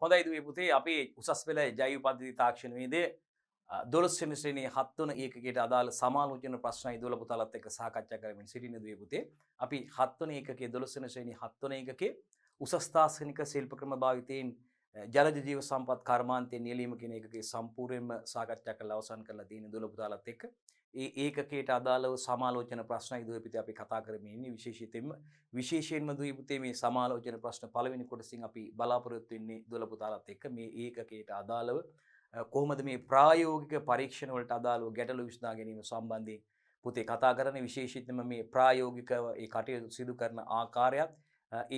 හොඳයි දුවේ පුතේ අපේ උසස් පෙළ ජෛව පද්ධති තාක්ෂණයේදී 12 වෙනි ශ්‍රේණියේ 7 වන ඒකකයට අදාළ සමාලෝචන ප්‍රශ්නයි දුවල පුතාලත් එක්ක සාකච්ඡා කරමින් සිටින දුවේ පුතේ අපි 7 වන ඒකකයේ 12 වෙනි ශ්‍රේණියේ 7 වන ඒකකේ උසස් තාක්ෂණික ශිල්ප ක්‍රම භාවිතයෙන් ජලජ ජීව සම්පත් කර්මාන්තය නියලීම කෙනෙකගේ සම්පූර්යෙන්ම සාකච්ඡා කරලා අවසන් කරලා තියෙන දුවල පුතාලත් එක්ක ඒ ඒකකයට අදාළව සමාලෝචන ප්‍රශ්න ඉදිරිපිට අපි කතා කරමින් ඉන්නේ විශේෂිතෙන්ම විශේෂයෙන්ම දුයිපුතේ මේ සමාලෝචන ප්‍රශ්න පළවෙනි කොටසින් අපි බලාපොරොත්තු වෙන්නේ දොළ පුතාලත් එක්ක මේ ඒකකයට අදාළව කොහොමද මේ ප්‍රායෝගික පරීක්ෂණ වලට අදාළව ගැටලු විසඳා ගැනීම සම්බන්ධයෙන් පුතේ කතා කරන විශේෂිතම මේ ප්‍රායෝගිකව ඒ කටයුතු සිදු කරන ආකාරයත්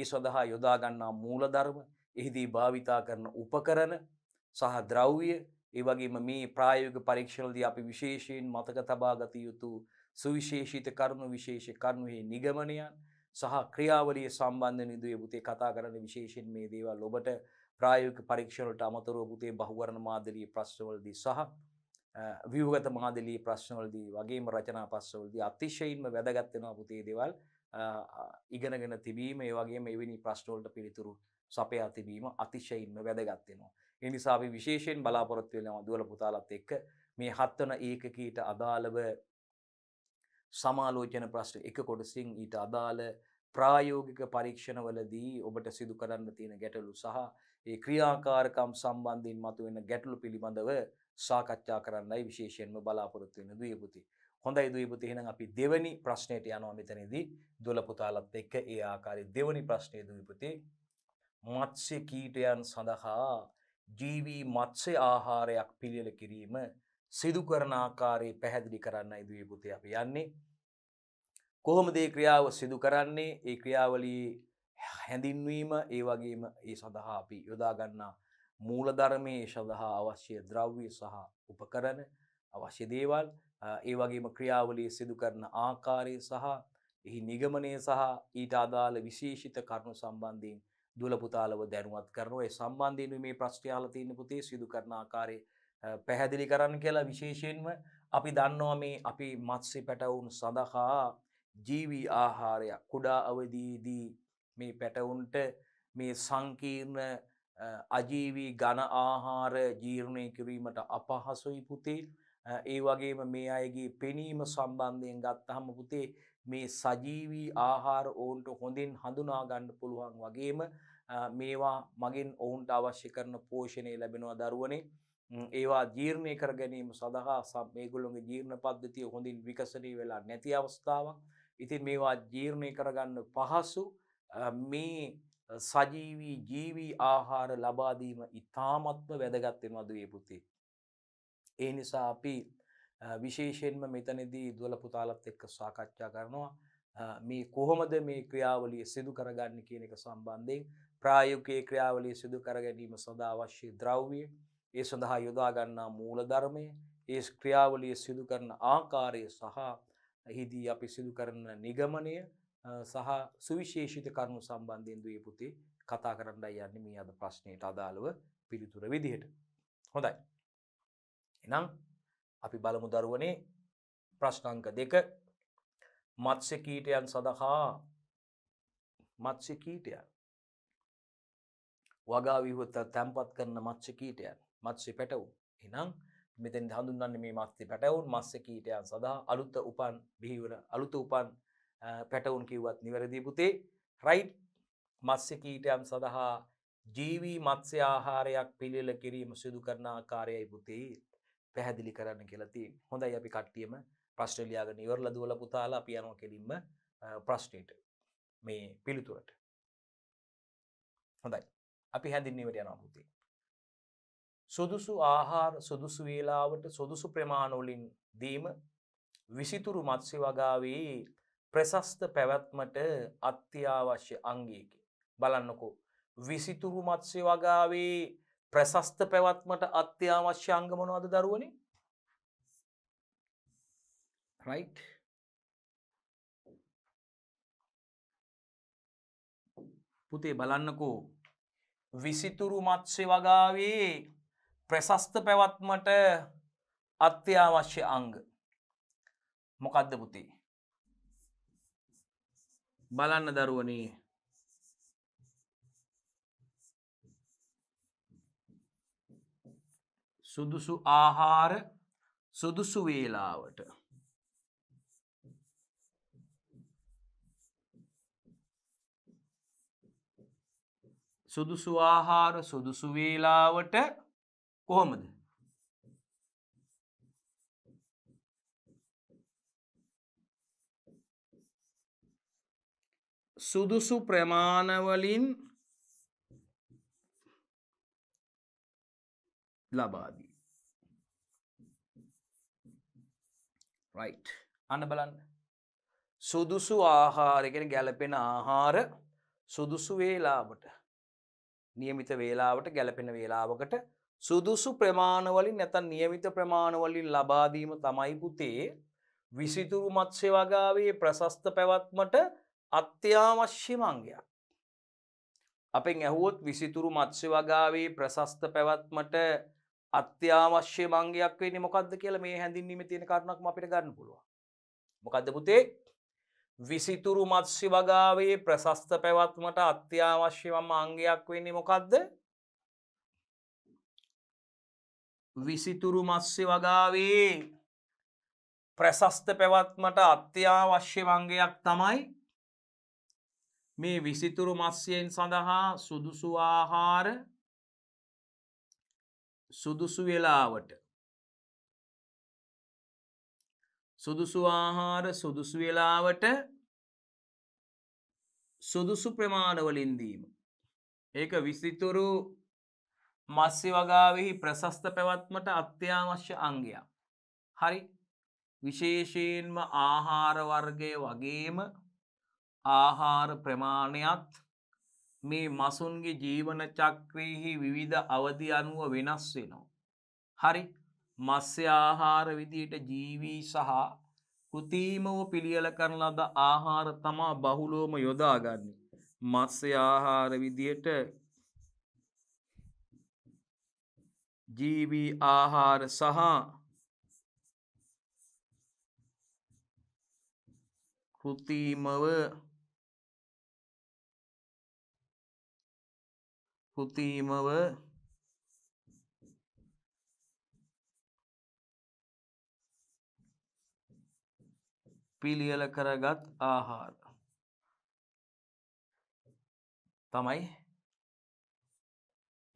ඒ සඳහා යොදා ගන්නා මූලධර්ම එහිදී භාවිතා කරන උපකරණ සහ ද්‍රව්‍ය ඒවගේම මේ ප්‍රායෝග පරීක්ෂණලදී අපි විශේෂයෙන් මතක තබා ගත යුතු සුවිශේෂිත කරුණු විශේෂ කරුණුහි නිගමනයන් සහ ක්‍රියාවලිය සම්බන්ධ නිදුවේ පුතේ කතා කරන විශේෂයෙන් මේ දේවල් ඔබට ප්‍රායෝගික පරීක්ෂණවලට අමතරව පුතේ බහුවර්ණ මාදලී ප්‍රශ්නවලදී සහ ව්‍යුහගත මාදලී ප්‍රශ්නවලදී වගේම රචනා පස්සවලදී අතිශයින්ම වැදගත් වෙනවා පුතේ දේවල් ඉගෙනගෙන තිබීම ඒ වගේම එවැනි ප්‍රශ්නවලට පිළිතුරු සපයා තිබීම අතිශයින්ම වැදගත් වෙනවා එනිසා අපි විශේෂයෙන් බලාපොරොත්තු වෙනවා දුවල පුතාලත් එක්ක මේ හත්වන ඒකකීට අදාළව සමාලෝචන ප්‍රශ්න එක කොටසින් ඊට අදාළ ප්‍රායෝගික පරීක්ෂණවලදී ඔබට සිදු කරන්න තියෙන ගැටලු සහ ඒ ක්‍රියාකාරකම් සම්බන්ධයෙන් මතුවෙන ගැටලු පිළිබඳව සාකච්ඡා කරන්නයි විශේෂයෙන්ම බලාපොරොත්තු වෙන දුවපුති. හොඳයි දුවපුති එහෙනම් අපි දෙවනි ප්‍රශ්නයට යනවා මෙතනදී දුවල පුතාලත් එක්ක ඒ ආකාරයේ දෙවනි ප්‍රශ්නේ දුවපුති මත්ස්‍ය කීටයන් සඳහා ජීවී මත්සේ ආහාරයක් පිළියල කිරීම සිදුකරන ආකාරයේ පැහැදිලි කරන්න ඉදුවේ පුතේ අපි යන්නේ. කොහොමද ඒ ක්‍රියාව සිදු කරන්නේ ඒ ක්‍රියාවලියේ හැඳින්වීම ඒ වගේම ඒ සඳහා අපි යොදාගන්නා මූලධර්මයේ සඳහා අවශ්‍ය ද්‍රව්‍ය සහ උපකරණ අවශ්‍ය දේවල් ඒ වගේම ක්‍රියාවලිය සිදු කරන ආකාරය සහ එහි නිගමනය සහ ඊට අදාළ විශේෂිත කරුණු සම්බන්ධයෙන් දුවල පුතාලව දැනුවත් කරනවා ඒ සම්බන්ධයෙන් මේ ප්‍රශ්ටි අහලා තියෙන පුතේ සිදු කරන ආකාරය පැහැදිලි කරන්න කියලා විශේෂයෙන්ම අපි දන්නවා මේ අපි මත්ස්‍ය පැටවුන් සඳහා ජීවි ආහාරය කුඩා අවදීදී මේ පැටවුන්ට මේ සංකීර්ණ අජීවී ඝන ආහාර ජීර්ණය කිරීමට අපහසුයි පුතේ ඒ වගේම මේ අයගේ පෙනීම සම්බන්ධයෙන් ගත්තහම පුතේ මේ සජීවී ආහාර ඔවුන්ට හොඳින් හඳුනාගන්න පුළුවන් වගේම මේවා මගින් ඔවුන්ට අවශ්‍ය කරන පෝෂණය ලැබෙනවා දරුවනේ ඒවා ජීර්ණය කර ගැනීම සඳහා සම් මේගොල්ලොගේ ජීර්ණ පද්ධතිය හොඳින් විකසනී වෙලා නැති අවස්ථාවක් ඉතින් මේවා ජීර්ණය කරගන්න පහසු මේ සජීවී ජීවී ආහාර ලබාදීම ඉතාමත්ම වැදගත්තය මදුවේ පුතේ. ඒ නිසා අපි විශේෂයෙන්ම මෙතනදී දුවල පුතාලත් එක්ක සාකච්ඡා කරනවා මේ කොහොමද මේ ක්‍රියාවලිය සිදු කරගන්න කියන එක සම්බන්ධයෙන් ප්‍රායෝගිකයේ ක්‍රියාවලිය සිදු කර ගැනීම සඳහා අවශ්‍ය ද්‍රව්‍ය ඒ සඳහා යොදා ගන්නා මූලධර්මය ඒ ක්‍රියාවලිය සිදු කරන ආකාරය සහ එහිදී අපි සිදු කරන නිගමනය සහ සුවිශේෂිත කරුණු සම්බන්ධයෙන් දුවේ පුතේ කතා කරන්නයි යන්නේ මේ අද ප්‍රශ්නයට අදාළව පිළිතුර විදිහට. හොඳයි. එහෙනම් අපි බලමු දරුවනේ ප්‍රශ්නංක දෙක මත්ස්‍ය කීටයන් සඳහා මත්ස්‍ය කීටයන් වගා විවත තැන්පත් කරන මත්ස්‍ය කීටයන් මත්ස්‍ය පැටවුන් එනම් මෙතෙන් හඳුන්වන්නේ මේ මත්ස්‍ය පැටවුන් මත්ස්‍ය කීටයන් සඳහා අලුත උපන් බිහිවන අලුත උපන් පැටවුන් කිව්වත් නිවැරදි පුතේ රයිට් මත්ස්‍ය කීටයන් සඳහා ජීවී මත්ස්‍ය ආහාරයක් පිළිල කිරීම සිදු කරන ආකාරයයි පුතේ පැහැදිලි කරන්න කියලති හොඳයි අපි කට්ටියම ප්‍රශ්ටලියයාගෙන ඉවරල දුවල පුතාලා පියනවා කෙලින්ම ප්‍රශ්ටේට මේ පිළිතුරට හොඳයි අපි හැඳින්නීමට යන පුතේ සුදුසු ආහාර සුදුසු වේලාවට සුදුසු ප්‍රමාණවලින් දීම විසිතුරු මත්සි වගාවේ ප්‍රසස්ත පැවැත්මට අත්‍යවශ්‍ය අංගයකි බලන්නකෝ විසිතුරු මත්සේ වගාවේ ප්‍රශස්ත පැවැත්මට අත්‍යවශ්‍ය අංග මොනවද දරුවනේ? right පුතේ බලන්නකෝ විසිතුරු මත්ස්‍ය වගාවේ ප්‍රශස්ත පැවැත්මට අත්‍යවශ්‍ය අංග මොකද්ද පුතේ බලන්න දරුවනේ සුදුසු ආහාර සුදුසු වේලාවට සුදුසු ආහාර සුදුසු වේලාවට කොහොමද සුදුසු ප්‍රමාණවලින් ලබාදී. රයිට් අන්න බලන්න සුදුසු ආහාරගෙන ගැලපෙන ආහාර සුදුසු වේලාවට නියමිත වේලාවට ගැලපෙන වේලාවකට සුදුසු ප්‍රමාණවලින් නැතන් නියමිත ප්‍රමාණවලින් ලබාදීම තමයි පුතේ විසිතුරු මත්ස්‍ය වගාවේ ප්‍රශස්ත පැවත්මට අත්‍යවශ්‍ය මංගයක්. අපෙන් ඇහුවොත් විසිතුරු මත්ස්‍ය වගාවේ ප්‍රශස්ත පැවත්මට අත්‍යවශ්‍ය මංගයක් වෙන්නේ මොකක්ද කියලා මේ හැඳින්වීමේ තියෙන කාරණාවක් අපිට ගන්න පුළුවන්. මොකද්ද පුතේ? විසිතුරු මත්ස්‍ය වගාවේ ප්‍රශස්ත පැවැත්මට අත්‍යවශ්‍ය මංගයක් වෙන්නේ මොකද්ද? විසිතුරු මත්ස්‍ය වගාවේ ප්‍රශස්ත පැවැත්මට අත්‍යවශ්‍ය මංගයක් තමයි මේ විසිතුරු මත්ස්‍යයෙන් සඳහා සුදුසු ආහාර සුදුසු වෙලාවට සුදුසු ආහාර සුදුසු වෙලාවට සුදුසු ප්‍රමාණවලින් දීම. ඒක විසිතුරු මස්සි වගාවෙහි ප්‍රශස්ත පැවත්මට අත්‍යවශ්‍ය අංගයක්. හරි විශේෂයෙන්ම ආහාරවර්ගය වගේම ආහාර ප්‍රමාණයත් මේ මසුන්ගේ ජීවන චක්‍රයෙහි විවිධ අවධි අනුව වෙනස් වෙනවා. හරි මස්්‍ය ආහාර විදියට ජීවී සහ කෘතීමව පිළියල කරන ලද ආහාර තමා බහුලෝම යොදාගන්නේ. මත්ස්‍ය ආහාර විදියට ජීවී ආහාර සහ කෘතීමව කෘතිමව පිළියල කරගත් ආහාර තමයි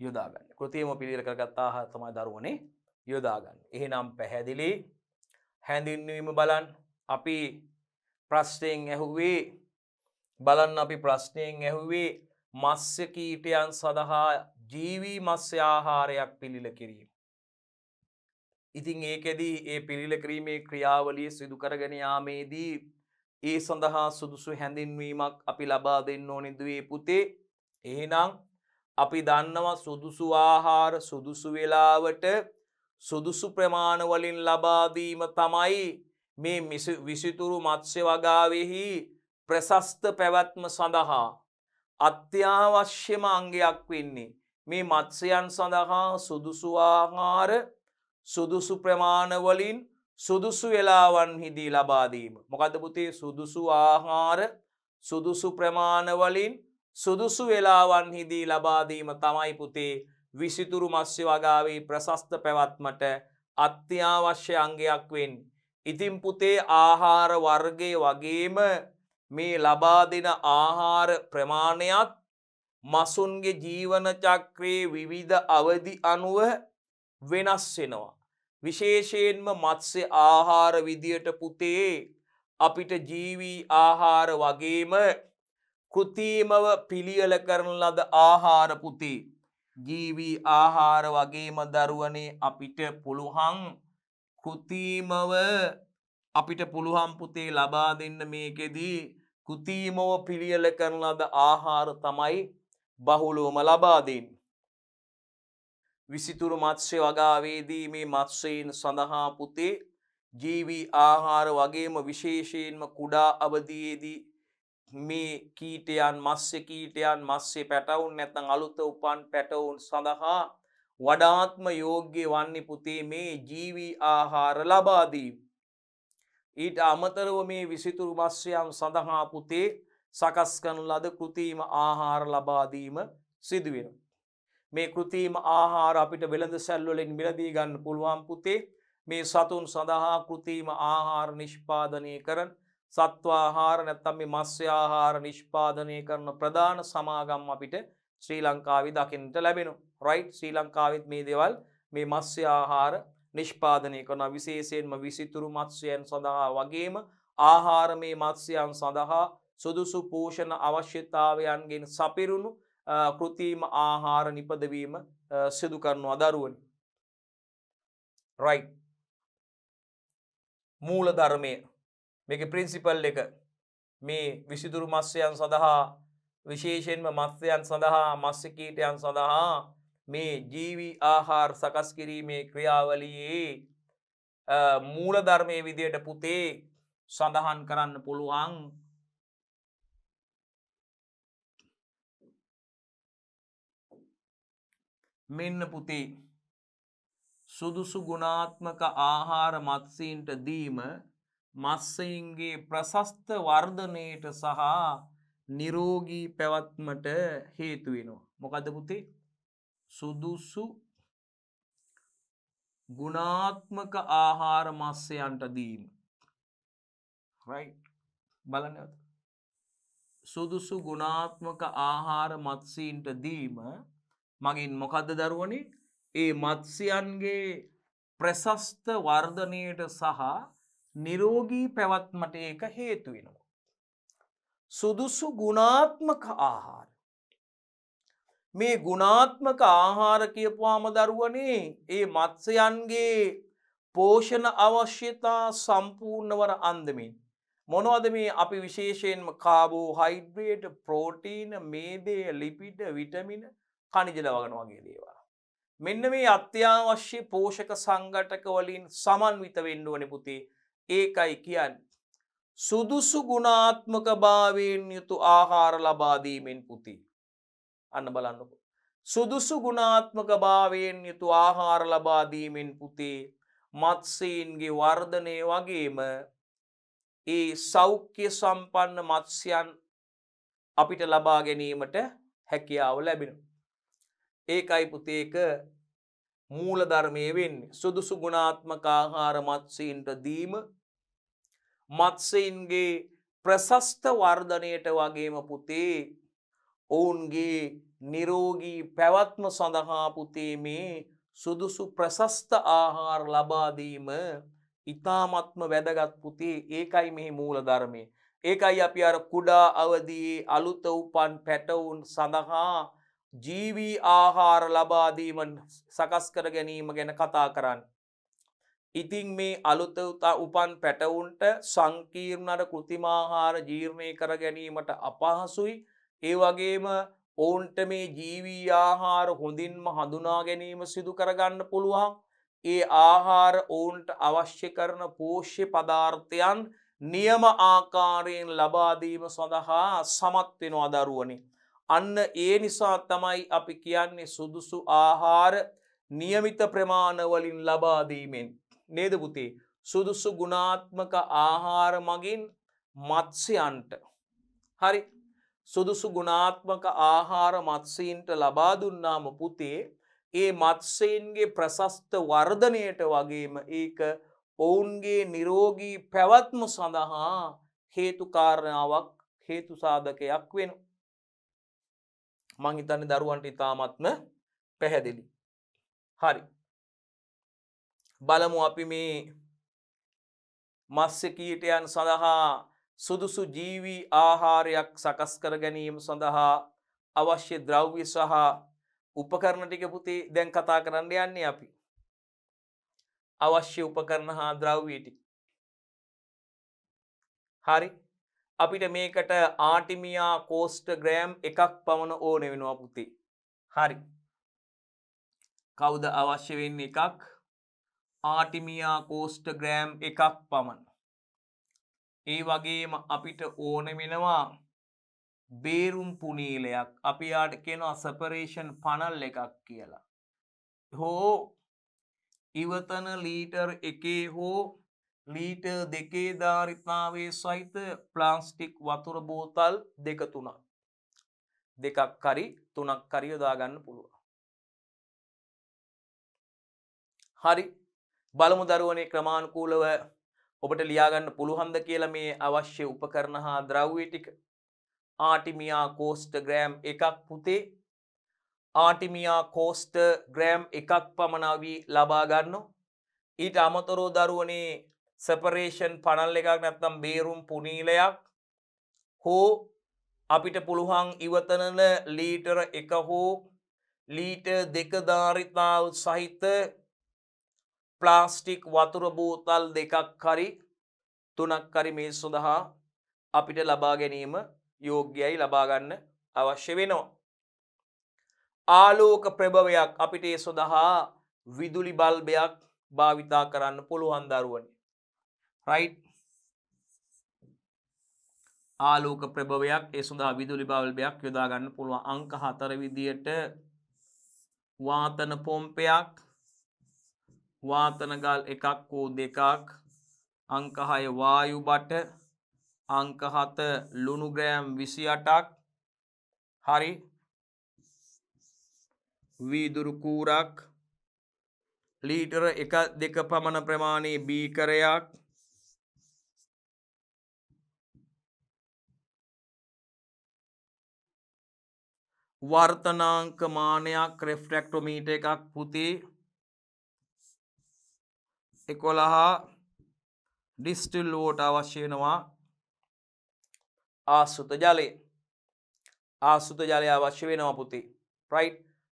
යොදාගන්න කෘතියම පිළිර කරගත්තා හා තමයි දරුවනේ යොදාගන්න එහෙනම් පැහැදිලි හැඳින්වීම බලන් අපි ප්‍රශ්නයෙන් ඇහුවේ බලන්න අපි ප්‍රශ්නයෙන් ඇහුවේ මස්්‍ය කීටයන් සඳහා ජීවී මස්්‍ය ආහාරයක් පිළිල කිරීම. ඉතිං ඒකෙදී ඒ පිළිල කිරීමේ ක්‍රියාවලිය සිදුකරගෙන යාමේදී ඒ සඳහා සුදුසු හැඳින්වීමක් අපි ලබා දෙන්න ඕනෙදුවේ පුතේ එහෙනම් අපි දන්නවා සුදුසු ආහාර සුදුසු වෙලාවට සුදුසු ප්‍රමාණවලින් ලබාදීම තමයි මේ විසිතුරු මත්ස්‍ය වගාවෙහි ප්‍රසස්ත පැවැත්ම සඳහා අත්‍යවශ්‍යම අංගයක් වෙන්නේ මේ මත්ස්‍යයන් සඳහා සුදුසුවාහාර සුදුසු ප්‍රමාණවලින් සුදුසු වෙලාවන් හිදී ලබාදීම. මොකදපුතේ සුදුසු ආහාර සුදුසු ප්‍රමාණවලින් සුදුසු වෙලාවන් හිදී ලබාදීම තමයි පුතේ විසිතුරු මස්්‍ය වගාවේ ප්‍රශස්ත පැවත්මට අත්‍යවශ්‍ය අංගයක් වෙන්. ඉතින් පුතේ ආහාර වර්ගේ වගේම මේ ලබා දෙන ආහාර ප්‍රමාණයත් මසුන්ගේ ජීවන චක්‍රයේ විවිධ අවදි අනුව වෙනස් වෙනවා. විශේෂයෙන්ම මත්සේ ආහාර විදියට පුතේ අපිට ජීවී ආහාර වගේම කෘතිීමව පිළියල කරන ලද ආහාර පුතේ. ජීවී ආහාර වගේම දරුවනේ අපිට පුළුහන් කෘතිීමව අපිට පුළුවන් පුතේ ලබා දෙන්න මේකෙදී කෘතිමව පිළියල කරන ලද ආහාර තමයි බහුලෝම ලබා දෙන්න. විසිතුරු මත්ස්‍ය වගාවේදී මේ මත්ස්‍යයෙන් සඳහා පුතේ ජීවී ආහාර වගේම විශේෂයෙන්ම කුඩා අවධයේදී මේ කීටයන් මස්්‍ය කීටයන් මස්සේ පැටවුන් නැතන් අලුත උපන් පැටවුන් සඳහා වඩාත්ම යෝග්‍ය වන්නේ පුතේ මේ ජීවී ආහාර ලබාදී. ඊට අමතරව මේ විසිතුරු මස්්‍යයම් සඳහා පුතේ සකස් කනු ලද කෘතිීම ආහාර ලබාදීම සිදුවෙන. මේ කෘතිීම ආහාර අපිට වෙළඳ සැල්වලින් මිලදී ගන්න පුළුවන් පුතේ මේ සතුන් සඳහා කෘතිීම ආහාර නිෂ්පාදනය කරන සත්වාහාර නැත්තම් මේ මස්්‍යආහාර නිෂ්පාදනය කරන ප්‍රධාන සමාගම් අපිට ශ්‍රී ලංකාවි දකිනට ලැබෙන රයිට් ශ්‍රී ලංකාවිත් මේ දෙවල් මේ මස්්‍යආහාර නිෂ්පාදනය කරන විශේෂයෙන්ම විසිතුරු මත්ස්‍යයන් සඳහා වගේම ආහාරමේ මත්ස්‍යයන් සඳහා සුදුසු පෝෂණ අවශ්‍යතාවයන්ගෙන් සපිරුණු කෘතිීම ආහාර නිපදවීම සිදු කරනු අදරුවනි. රයි මූල ධර්මය මේක ප්‍රින්සිපල් එක මේ විසිදුරු මස්්‍යයන් සඳහා විශේෂෙන්ම මත්ස්‍යයන් සඳහා මස්්‍යකීටයන් සඳහා මේ ජීවි ආහාර සකස් කිරීමේ ක්‍රියාවලියේ මූලධර්මය විදියට පුතේ සඳහන් කරන්න පුළුවන් මෙන්න පුතේ සුදුසු ගුණාත්මක ආහාර මත්සීන්ට දීම මස්සයින්ගේ ප්‍රසස්ත වර්ධනයට සහ නිරෝගී පැවත්මට හේතුවෙනවා. මොකද පුතේ සුදුසු ගුණාත්මක ආහාර මස්සයන්ට දීම බලන සුදුසු ගුණාත්මක ආහාර මත්සීන්ට දීම මගින් මොකද දරුවනි ඒ මත්සියන්ගේ ප්‍රසස්ත වර්ධනයට සහ නිරෝගී පැවත්මට ඒක හේතුවෙනවා. සුදුසු ගුණාත්මක ආහාර මේ ගුණාත්මක ආහාර කියපුවාම දරුවනේ ඒ මත්ස්‍යයන්ගේ පෝෂණ අවශ්‍යතා සම්පූර්ණවර අන්දමින්. මොනවද මේ අපි විශේෂයෙන්ම කාබෝ හයිඩ්‍රේට් ප්‍රෝටීන මේදේ ලිපිට විටමින කනිජල වගන වගේ දේවා. මෙන්න මේ අත්‍යවශ්‍ය පෝෂක සංගටක වලින් සමන්විත වෙන්න ඕන පුතේ ඒකයි කියන්න. සුදුසු ගුණාත්මක භාවයෙන් යුතු ආහාර ලබාදීමෙන් පුති. අන්න බලන්නකු. සුදුසු ගුණාත්මක භාවයෙන් යුතු ආහාර ලබාදීමෙන් පුතේ මත්සීන්ගේ වර්ධනය වගේම ඒ සෞඛ්‍ය සම්පන්න මත්ස්යන් අපිට ලබා ගැනීමට හැකියාව ලැබෙන. ඒකයි පුතේක මූලධර්මය වෙන්න සුදුසු ගුණාත්මක ආහාර මත්සීන්ට දීම මත්සයින්ගේ ප්‍රසස්ත වර්ධනයට වගේම පුතේ ඔවුන්ගේ නිරෝගී පැවත්ම සඳහා පුතේ මේ සුදුසු ප්‍රසස්ත ආහාර ලබාදීම ඉතාමත්ම වැදගත් පුතේ ඒකයි මෙහි මූලධර්මය. ඒකයි අපි අර කුඩා අවදී අලුත උපන් පැටවුන් සඳහා ජීවී ආහාර ලබාදීම සකස් කර ගැනීම ගැන කතා කරන්න. ඉතිං මේ අලුත උපන් පැටවුන්ට සංකීර්ණට කෘතිමාහාර ජීර්ණය කර ගැනීමට අපහසුයි ඒ වගේම ඔවුන්ට මේ ජීවී ආහාර හොඳින්ම හඳුනා ගැනීම සිදු කරගන්න පුළුවන් ඒ ආහාර ඔවුන්ට අවශ්‍ය කරන පෝෂ්‍ය පදාර්ථයන් නියම ආකාරයෙන් ලබාදීම සඳහා සමත්වෙනවා දරුවනි. අන්න ඒ නිසා තමයි අපි කියන්නේ සුදුසු ආහාර නියමිත ප්‍රමාණවලින් ලබාදීමෙන් නේදපුතේ සුදුසු ගුණාත්මක ආහාර මගින් මත්ස්‍යයන්ට හරි සුදුසු ගුණාත්මක ආහාර මත්සීන්ට ලබා දුන්නාම පුතේ ඒ මත්සයින්ගේ ප්‍රසස්ත වර්ධනයට වගේම ඒක ඔවුන්ගේ නිරෝගී පැවත්ම සඳහා හේතුකාරණාවක් හේතුසාධකයක් වෙන. මංහිතන්න දරුවන්ට ඉතාමත්ම පැහැදිලි. හරි. බලමු අපි මේ මස්ස කීටයන් සඳහා සුදුසු ජීවී ආහාරයක් සකස් කර ගැනීම සඳහා අවශ්‍ය ද්‍රව්‍ය සහ උපකරණ ටික පුතේ දැන් කතා කරන්න යන්නේ අපි. අවශ්‍ය උපකරණ හා ද්‍රව්‍යටි. හරි අපිට මේකට ආටිමියා කෝස්ට ග්‍රෑම් එකක් පමණ ඕන වෙනවා පුතේ. හරි. කවුද අවශ්‍ය වෙන්න එකක් ආටිමියා කෝස්ට ග්‍රෑම් එකක් පමණ. ඒ වගේම අපිට ඕන වෙනවා බේරුම් පුනීලයක් අපි යාට කෙනවා සපරේෂන් පනල් එකක් කියලා. හෝ ඉවතන ලීටර් එකේ හෝ ලීට දෙකේ ධාරිතාවේ සහිත ප්ලාන්ස්ටික් වතුර බෝතල් දෙක තුනක්. දෙකක් කරි තුනක් කරියොදාගන්න පුළුවන්. හරි බලමු දරුවනේ ක්‍රමාණකූලව ඔබට ලියාගන්න පුළුහන්ද කියලා මේ අවශ්‍ය උපකරණ හා ද්‍රව්‍ය ටික ආටිමියා කෝස්ට ග්‍රෑම් එකක් පුතේ ආටිමියා කෝස්ට ග්‍රෑම් එකක් පමණාවී ලබාගන්න ඊට අමතරෝ දරුවනේ සපරේෂන් පනල් එකක් නැත්තම් බේරුම් පුනීලයක් හෝ අපිට පුළුවන් ඉවතනන ලීටර එක හෝ ලීට දෙකධාරිතාව සහිත ප්ලාස්ටික් වතුර බෝතල් දෙකක් හරි තුනක් හරි මේ සඳහා අපිට ලබා ගැනීම යෝග්‍යයි ලබාගන්න අවශ්‍ය වෙනවා. ආලෝක ප්‍රභවයක් අපිට ඒ සොදහා විදුලි බල්බයක් භාවිතා කරන්න පුළුවන් දරුවන. රයි් ආලෝක ප්‍රභවයක් ඒ සුඳහා විදුලි බල්බයක් යොදාගන්න පුළුවන් අංක හතර විදියට වාතන පොම්පයක් වාතනගල් එකක් වූ දෙකක් අංකහය වායුබට අංකහත ලුණුග්‍රෑම් විසි අටක් හරි වීදුරුකූරක් ලීටර එක දෙක පමණ ප්‍රමාණයේ බීකරයක් වර්තනාංක මානයක් රෙෆ්ටෙක්ටොමීට එකක් පුතේ එකොළහා ඩිස්ටිල්ලුවට අවශ්‍ය වෙනවා ආසුත ජලය ආසුත ජලය අවශ්‍ය වෙනවා පුති ප්‍රයි්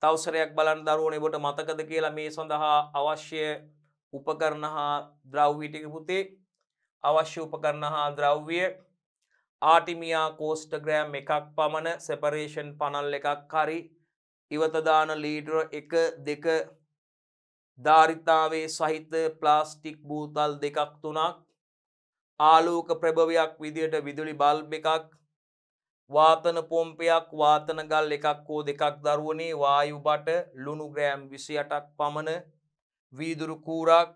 තවසරයක් බලන් දරුවනේ බොට මතකද කියලා මේ සඳහා අවශ්‍ය උපකරණ හා ද්‍රව්විටික පුතේ අවශ්‍ය උපකරණ හා ද්‍රව්විය ආටිමියා කෝස්ටග්‍රෑම් එකක් පමණ සෙපරේෂන් පනල් එකක් හරි ඉවතදාන ලීටර එක දෙක ධාරිතාවේ සහිත ප්ලාස්ටික් බූතල් දෙකක් තුනක් ආලෝක ප්‍රභවයක් විදියට විදුලි බල්බ් එකක් වාතන පොම්පයක් වාතන ගල් එකක් හෝ දෙකක් දරුවනේ වායුබට ලුණු ග්‍රෑම් විසි අටක් පමණ වීදුරු කූරක්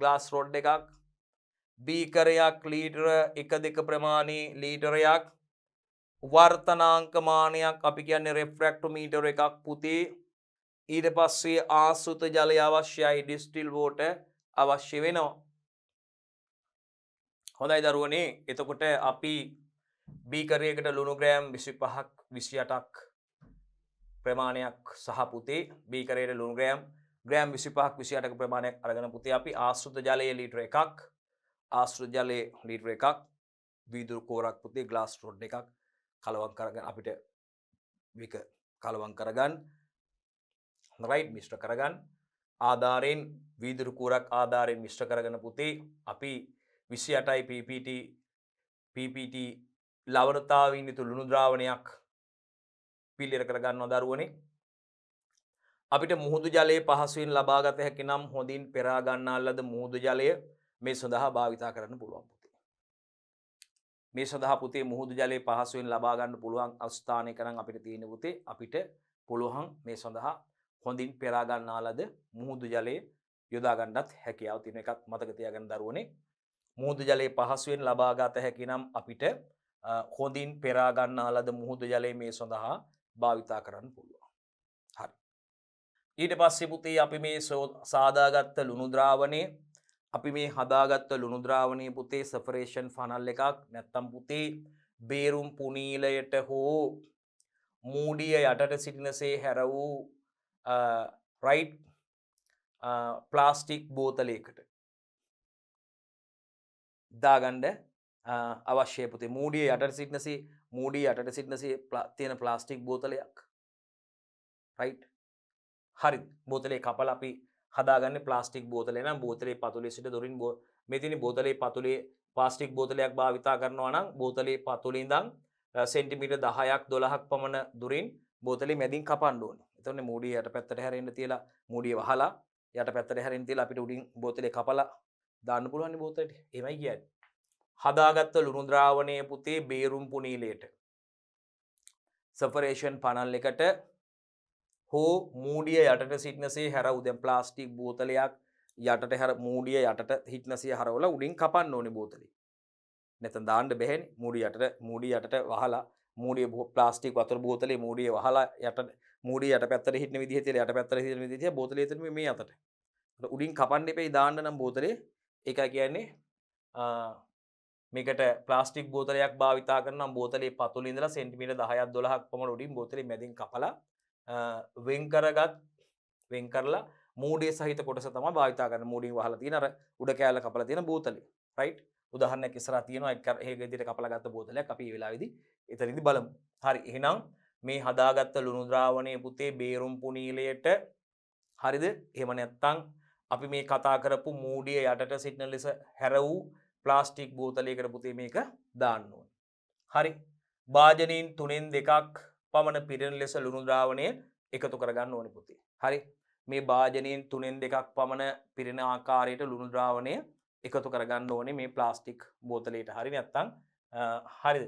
ගලාස් රොඩ් එකක් බීකරයක් ලීටර එක දෙක ප්‍රමාණී ලීටරයක් වර්තනාංකමානයක් අපි කියන්නේ රෙෆ්‍රක්ටු මීටර එකක් පුතේ ඊට පස්සේ ආසුත ජලය අවශ්‍යයි ඩිස්ටිල් වෝට අවශ්‍ය වෙනවා. හොඳයි දරුවනේ එතකොට අපි බීකරයකට ලුණුග්‍රෑම් විසි පහක් විසි අටක් ප්‍රමාණයක් සහපුතේ බීකරයට ලුණුග්‍රෑම් ග්‍රෑම් විසි පහක් විසි අටක ප්‍රමාණයක් අරගෙන පුතේ අපි ආසුත ජලය ලීටර එකක් ආස්ෘ ජලය ලීටර එකක් වීදුර කෝරක් පුතේ ගලාස් රොඩ් එකක් කලවන් කරග අපිට වික කලවන් කරගන්න රයිට් මිෂ්ට කරගන්න ආධාරයෙන් වීදුරුකූරක් ආධාරයෙන් මිෂ්ට කරගන පුතේ අපි විසි අටයි පපට පපට ලවනතාවන් තු ලුණු ද්‍රාවණයක් පිල්ලිර කරගන්න දරුවනේ අපිට මුහුදු ජලය පහසුවෙන් ලබාගත හැකි නම් හොඳින් පෙරාගන්නාල්ලද මුහුදු ජලය මේ සඳහා භාවිතා කරන්න පුළුවන් පුතේ. මේ සඳහා පුතේ මුහුදු ජලය පහසුවෙන් ලබාගන්න පුළුවන් අවස්ථානය කරන අපිට තියෙන පුතේ අපිට පුළුවන් මේ සඳහා හොඳින් පෙරාගන්නා ලද මුහුදු ජලය යොදාගන්නත් හැකියාව තියෙන එකක් මතක තියාගන්න දරුවනේ මුහුදු ජලය පහසුවෙන් ලබා ගත හැකි නම් අපිට හොඳින් පෙරාගන්නා ලද මුහුදු ජලය මේ සඳහා භාවිතා කරන්න පුළුවන් හරි ඊට පස්සේ පුතේ අපි මේ සාදාගත්ත ලුණු ද්‍රාවණේ අපි මේ හදාගත්ත ලුණු ද්‍රාවණේ පුතේ සපරේෂන් ෆනල් එකක් නැත්තම් පුතේ බේරුම් පුනීලයට හෝ මූඩිය යටට සිටිනසේ හැර වූ රයිට් ප්ලාස්ටික් බෝතලයකට දාගණ්ඩ අවශ්‍ය පුතේ මූඩිය යට සිටනසි මූඩිය යට සිටනසි තියෙන ප්ලාස්ටික් බෝතලයක් රයි් හරි බෝතලේ කපල අපි හදාගන්න ප්ලාස්ටික් බෝතල නම් බෝතලේ පතුලේ සිට දොරින් බෝ මෙතිනි බෝතලේ පතුලේ පාස්ටික් බෝතලයක් භාවිතා කරනවා නම් බෝතලේ පතුලින් දං සෙන්ටිමිට දහයක් දොළහක් පමණ දුරින් බෝතලේ මැදින් කපන්න ඕනේ. එතකොට මූඩිය යට පැත්තට හැරෙන්න තියලා මූඩිය වහලා යට පැත්තට හැරෙන්න තියලා අපිට උඩින් බෝතලේ කපලා දාන්න පුළුවන් බෝතලට. එහෙමයි කියන්නේ. හදාගත්ත ලුණු ද්‍රාවණය පුතේ බේරුම් පුනීලයට. සපරේෂන් පනල් එකට හෝ මූඩිය යටට සිටනසේ හැර උදැන් ප්ලාස්ටික් බෝතලයක් යටට හැර මූඩිය යටට හිටනසිය හරවල උඩින් කපන්න ඕනි බෝතලි. නැතන් දාන්න බැහැන් මුඩියට මූඩියටට වහලා මූඩිය ප්ලාස්ටික් වතුර බෝතලේ මූඩිය වහලා යට මූඩිය යට පැත්තර හිටන විදිහතේ යට පැත්තර හිටන විදිහ බෝතලේ තියෙන මේ අතට උඩින් කපන්න එපේ දාන්න නම් බෝතලේ ඒක කියන්නේ මේකට ප්ලාස්ටික් බෝතලයක් භාවිතා කරන බෝතලේ පතුල ඉඳලා සෙන්ටිමීටර් 10ක් 12ක් පමණ උඩින් බෝතලේ මැදින් කපලා වෙන් කරගත් වෙන් කරලා මූඩේ සහිත කොටස තමයි භාවිතා කරන මූඩින් වහලා තියෙන අර උඩ කෑල්ල කපලා තියෙන බෝතලේ රයිට් උදාහරණයක් ඉස්සරහ තියෙනවා ඒ විදිහට කපලා ගත්ත බෝතලයක් අපි මේ වෙලාවේදී එතනදී බලමු. හරි එහෙනම් මේ හදාගත්ත ලුණු ද්‍රාවණයේ පුතේ බේරුම් පුනීලයට හරිද? එහෙම නැත්නම් අපි මේ කතා කරපු මූඩිය යටට සිටින ලෙස හැර වූ ප්ලාස්ටික් බෝතලයකට පුතේ මේක දාන්න ඕනේ. හරි. භාජනීන් තුනෙන් දෙකක් පමණ පිරෙන ලෙස ලුණු ද්‍රාවණය එකතු කරගන්න ඕනේ පුතේ. හරි. මේ භාජනයෙන් තුනෙන් දෙකක් පමණ පිරෙන ආකාරයට ලුණු ද්‍රාවණය එකතු කරගන්න ඕනේ මේ ප්ලාස්ටික් බෝතලයට හරි නැත්තං හරි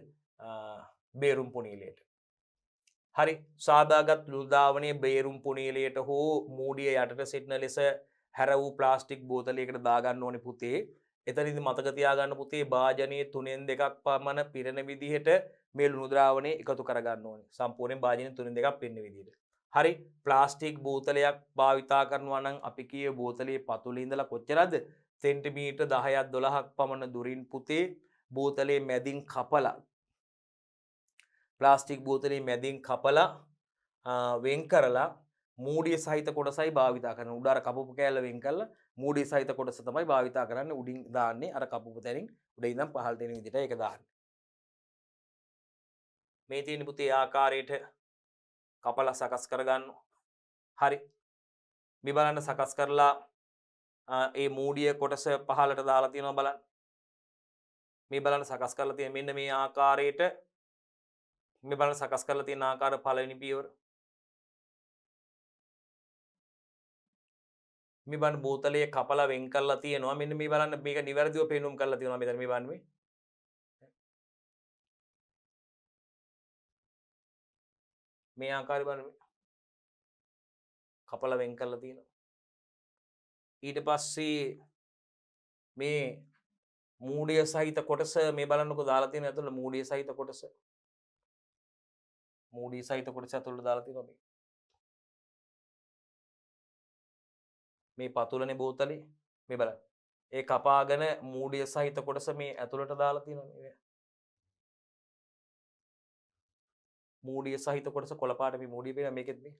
බේරුම් පුනීලයට හරි සාදාගත් ලුදාවනේ බේරුම් පුනීලයට හෝ මූඩිය යටට සිටින ලෙස හැර වූ ප්ලාස්ටික් බෝතලයකට දාගන්න ඕනි පුතේ එතනිදි මතකතියාගන්න පුතේ භාජනය තුනෙන් දෙකක් පමණ පිරණ විදිහට මේ ලුණුද්‍රාවනය එකතු කරගන්න ඕනි සම්පූර්ණය භාජනය තුනින් දෙකක් පෙන්න විදිට හරි ප්ලාස්ටික් බෝතලයක් භාවිතා කරනවා නම් අපි කිය බෝතලයේ පතුලින්දල කොච්චරද සෙන්ටිමීට දහයත් දොළහක් පමණ දුරින් පුතේ බෝතලේ මැදින් කපලා ප්ලාස්ටික් බෝතලේ මැදින් කපලා වෙන් කරලා මූඩිය සහිත කොටසයි භාවිතා කරන උඩාර කපපු කෑල්ල වෙන් කල්ල මූඩි සහිත කොටස තමයි භාවිතා කරන්න උඩින් දාන්නේ අර කපපු තැනින් උඩ ඉදම් පහල්තෙන විදිට එක දාන්න මේ තියෙන පුතේ ආකාරයට කපල සකස් කරගන්න හරි මෙබලන්න සකස් කරලා ඒ මූඩිය කොටස පහලට දාලා තියෙනවා බලන්න මේ බලන්න සකස් කරලා තියෙන මෙන්න මේ ආකාරයට මේ බලන්න සකස් කරලා තියෙන ආකාර පළවෙනි පියවර මේ බලන්න බෝතලයේ කපලා වෙන් කරලා තියෙනවා මෙන්න මේ බලන්න මේක නිවැරදිව පෙන්වුම් කරලා තියෙනවා මෙතන මේ බලන්න මේ මේ ආකාරය බලන්න කපලා වෙන් කරලා තියෙනවා ඊට පස්සේ මේ මූඩිය සහිත කොටස මේ බලන්නක දාලාතින ඇතුළ මූඩිය සහිත කොටස මූඩිය සහිත කොටස ඇතුළ දාලාති නොම මේ පතුලන බෝතලි මේ බල ඒ කපාගෙන මූඩිය සහිත කොටස මේ ඇතුළට දාලාති නො මූඩිය සහිත කොටස කොළපාට මේ මූඩිය පෙන මේකෙත්මේ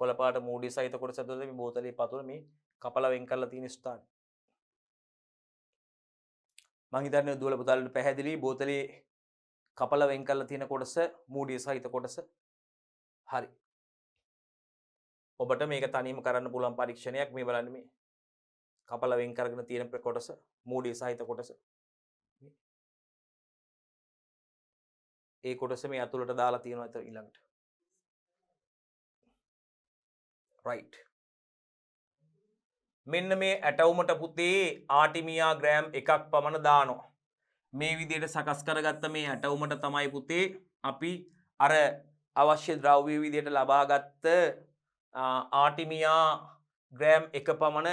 කොළපාට මූඩි සහිත කොට සතුද මේ බෝතලේ පතුර මේ කපලා වෙන් කරලා තියෙන ස්ථාන මං හිතන්නේ දුවල පුතාලට පැහැදිලි බෝතලේ කපල වෙන් කරලා තියෙන කොටස මූඩිය සහිත කොටස හරි ඔබට මේක තනීම කරන්න පුළුවන් පරීක්ෂණයක් මේ බලන්න මේ කපල වෙන් කරගෙන තියෙන කොටස මූඩිය සහිත කොටස ඒ කොටස මේ අතුලට දාලා තියෙනවා ඊළඟට රයිට් මෙන්න මේ ඇටවුමට පුතේ ආටිමියා ග්‍රෑම් එකක් පමණ දානවා මේ විදියට සකස් කරගත්ත මේ ඇටවුමට තමයි පුතේ අපි අර අවශ්‍ය ද්‍රව්‍ය විදියට ලබාගත්ත ආටිමියා ග්‍රෑම් එක පමණ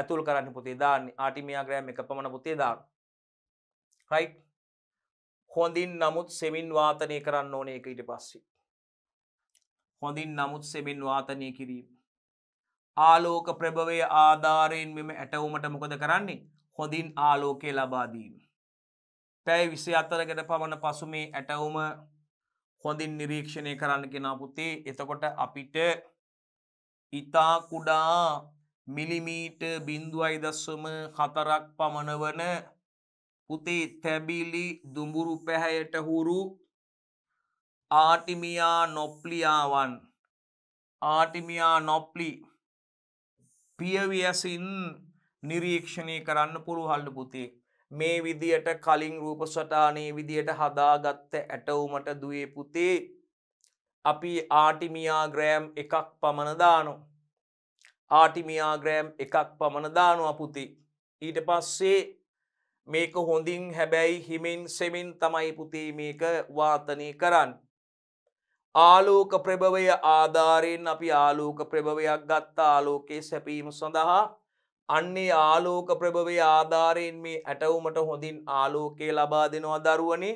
ඇතුල් කරන්න පුතේ දාන්න ආටිමියා ග්‍රෑම් එක පමණ පුතේ දාන්න රයි් හොඳින් නමුත් සෙමින් වාතනය කරන්න ඕන එක ඊට පස්සේ හොඳින් නමුත් සෙමින් වාතනය කිරීම. ආලෝක ප්‍රභවය ආධාරයෙන් මෙම ඇටවුමට මොකද කරන්නේ හොඳින් ආලෝකය ලබාදීම. පැයි විසි අතරකට පමණ පසු මේ ඇටවුම හොඳින් නිරීක්ෂණය කරන්න කෙනපුතේ එතකොට අපිට ඉතා කුඩා මිලිමීට බින්දුවයි දස්වම හතරක් පමණ වන පුතේ තැබිලි දුඹුරු පැහැයට හුරු ආටිමියා නොප්ලියාවන් ආටිමියා නොප්ලි පියවියසින් නිරීක්ෂණය කරන්න පුරුහල්ල පුතේ මේ විදියට කලින් රූප සටානේ විදියට හදාගත්ත ඇටවුමට දුවේ පුතේ අපි ආටිමියා ග්‍රෑම් එකක් පමණදානු ආටිමියා ග්‍රෑම් එකක් පමණදානු අපුති ඊට පස්සේ මේක හොඳින් හැබැයි හිමින් සෙමින් තමයි පුතේ මේක වාතනය කරන්න ආලෝක ප්‍රභවය ආධාරයෙන් අපි ආලෝක ප්‍රභවයක් ගත්ත ආලෝකයේ සැපීම සඳහා අන්නේ ආලෝක ප්‍රභවේ ආධාරයෙන් මේ ඇටවුමට හොඳින් ආලෝකයේ ලබා දෙනවා දරුවනේ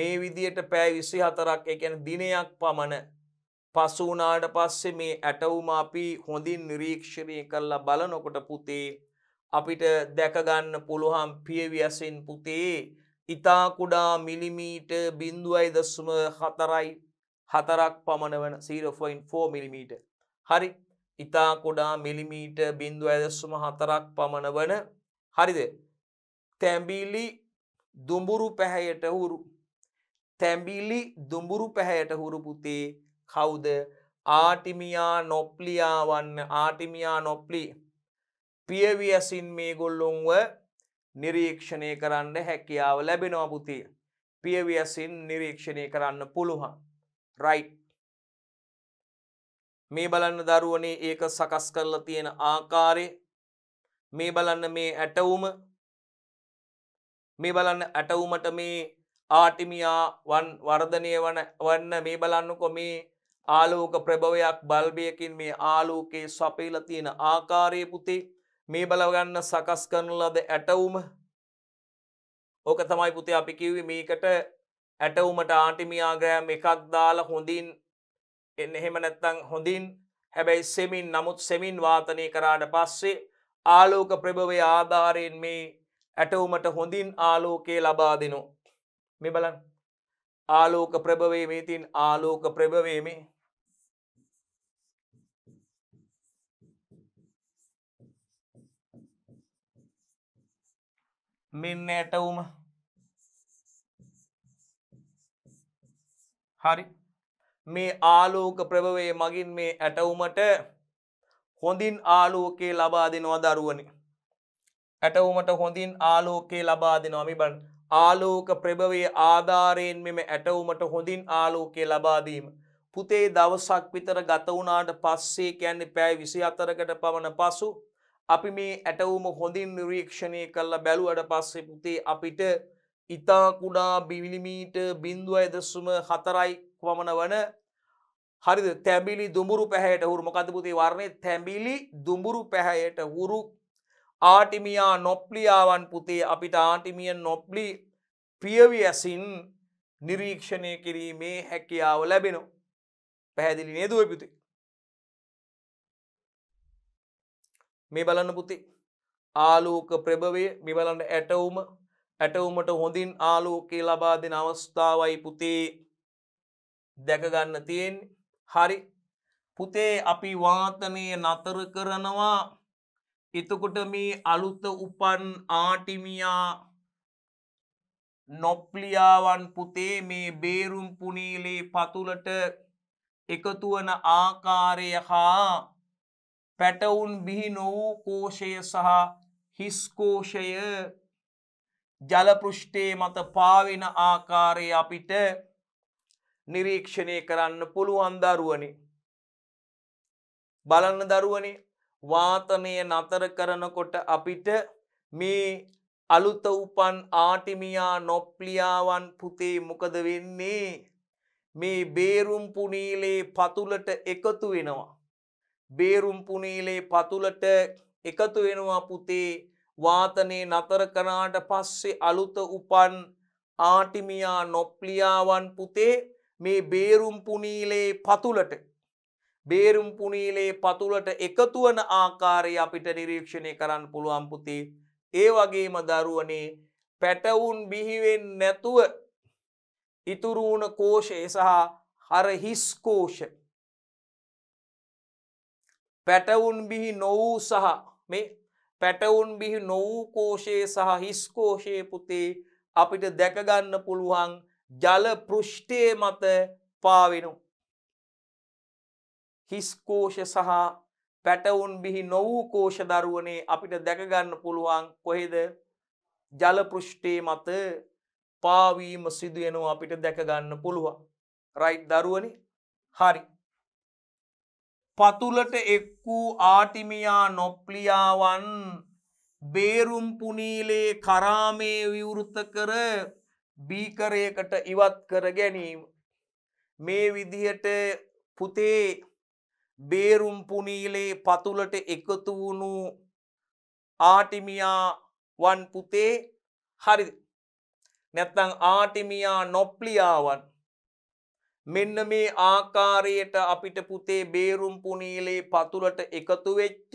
මේ විදියට පෑ විසි හතරක් එකැන දිනයක් පමණ පසුනාට පස්සේ මේ ඇටවුම අපි හොඳින් නිරීක්ෂණය කරලා බලනොකොට පුතේ අපිට දැකගන්න පුළුවන් පියවියසින් පුතේ ඉතා කුඩා මිලිමීට බිින්දුවයි දස්ම හතරයි හතරක් පමණ වන 0.4 මිලිමීට. හරි ඉතා කොඩා මිලිමීට බින්දු ඇදස්සුම හතරක් පමණ වන හරිද තැම්බිලි දුඹුරු පැහැයට හුරු තැම්බිලි දුඹුරු පැහැයට හුරු පුතේ කවුද ආටිමියා නොප්ලියා වන්න ආටිමියා නොප්ලි පියවි ඇසින් මේ ගොල්ලොන්ව නිරීක්ෂණය කරන්න හැකියාව ලැබෙනවා පුතිය පියවි ඇසින් නිරීක්ෂණය කරන්න පුළුවන් රයිට් මේ බලන්න දරුවනේ ඒක සකස් කරලා තියෙන ආකාරය මේ බලන්න මේ ඇටවුම මේ බලන්න ඇටවුමට මේ ආටිමියා වන් වර්ධනය වන වන්න මේ බලන්නකො මේ ආලෝක ප්‍රභවයක් බල්බයකින් මේ ආලෝකයේ සපේල තියෙන ආකාරය පුතේ මේ බලගන්න සකස් කරනු ලද ඇටවුම ඕක තමයි පුතේ අපි කිව්වේ මේකට ඇටවුමට ආටිමියාග්‍රෑම් එකක් දාලා හොඳින් එහෙම නැත්තං හොඳින් හැබැයි සෙමින් නමුත් සෙමින් වාතනය කරාට පස්සේ ආලෝක ප්‍රභවය ආධාරයෙන් මේ ඇටවුමට හොඳින් ආලෝකයේ ලබා දෙනු. මෙ බලන් ආලෝක ප්‍රභවේ මේතින් ආලෝක ප්‍රභවේමේ මෙන්න ඇටවුම හරි මේ ආලෝක ප්‍රභවය මගින් මේ ඇටවුමට හොඳින් ආලෝකේ ලබා දෙනවා දරුවනි ඇටවුමට හොඳින් ආලෝකේ ලබා දෙනවා මිබන් ආලෝක ප්‍රභවේ ආධාරයෙන් මෙම ඇටවුමට හොඳින් ආලෝකේ ලබාදීම පුතේ දවසක් විතර ගතවුනාට පස්සේ කියන්නේ පැෑ විසි අතරකට පවන පසු අපි මේ ඇටවුම හොඳින් නිරීක්ෂණය කල්ලා බැලුවට පස්සේ පුතේ අපිට ඉතා කුඩා බිවිලිමීට බින්දුව ඇදසුම හතරයි වමන වන හරිද තැබිලි දුඹුරු පැහැයට හුරු මොකදපුතේ වරණය තැබිලි දුඹුරු පැහැයට හුරු ආටිමියා නොප්ලියාවන් පුතේ අපිට ආටිමියන් නොප්ලි පියවි ඇසින් නිරීක්ෂණය කිරීමේ හැකියාව ලැබෙනවා. පැහැදිලි නේදුව පුතේ. මේ බලන්න පුතේ ආලෝක ප්‍රභවය මෙබලන්න ඇටවුම ඇටවුමට හොඳින් ආලෝකේ ලබා දෙන අවස්ථාවයි පුතේ දැකගන්න තියෙන් හරි පුතේ අපි වාතනය නතර කරනවා එතකොට මේ අලුත උපන් ආටිමියා නොප්ලියාවන් පුතේ මේ බේරුම් පුනීලේ පතුලට එකතුවන ආකාරය හා පැටවුන් බිහි නොවූ කෝෂය සහ හිස්කෝෂය ජලපෘෂ්ටේ මත පාවෙන ආකාරය අපිට නිරීක්ෂණය කරන්න පුළුවන් දරුවනි. බලන්න දරුවනි වාතනය නතර කරනකොට අපිට මේ අලුත උපන් ආටිමියා නොප්ලියාවන් පුතේ මොකද වෙන්නේ මේ බේරුම් පුනීලේ පතුලට එකතු වෙනවා. බේරුම් පුනීලේ පතුලට එකතු වෙනවා පුතේ වාතනේ නතර කරාට පස්සේ අලුත උපන් ආටිමියා නොප්ලියාවන් පුතේ මේ බේරුම් පුනීලේ පතුලට බේරුම් පුනීලේ පතුලට එකතුවන ආකාරය අපිට නිරීක්ෂණය කරන්න පුළුවන් පුතේ ඒ වගේම දරුවනේ පැටවුන් බිහිවෙන් නැතුව ඉතුරුවුණ කෝෂය සහ හරහිස්කෝෂ පැටවුන් බිහි නොවූ සහ මේ පැටවුන් බිහි නොවූ කෝෂයේ සහ හිස්කෝෂය පුතේ අපිට දැකගන්න පුළුවන් ජල පෘෂ්ටය මත පාවෙනු. හිස්කෝෂ සහ පැටවුන් බිහි නොවූ කෝෂ දරුවනේ අපිට දැකගන්න පුළුවන් කොහෙද ජලපෘෂ්ටේ මත පාවීම සිදුවෙනවා අපිට දැකගන්න පුළුවන්. රයි් දරුවනි හරි. පතුලට එක් වූ ආටිමියා නොප්ලියාවන් බේරුම් පුනීලේ කරාමේ විවෘත කර බීකරයකට ඉවත් කර ගැනීම. මේ විදිහට පුතේ බේරුම් පුනීලේ පතුලට එකතු වුණු ආටිමියාවන් පුතේ හරි නැත්තං ආටිමියා නොප්ලියාවන් මෙන්න මේ ආකාරයට අපිට පුතේ බේරුම් පුනීලේ පතුලට එකතු වෙච්ච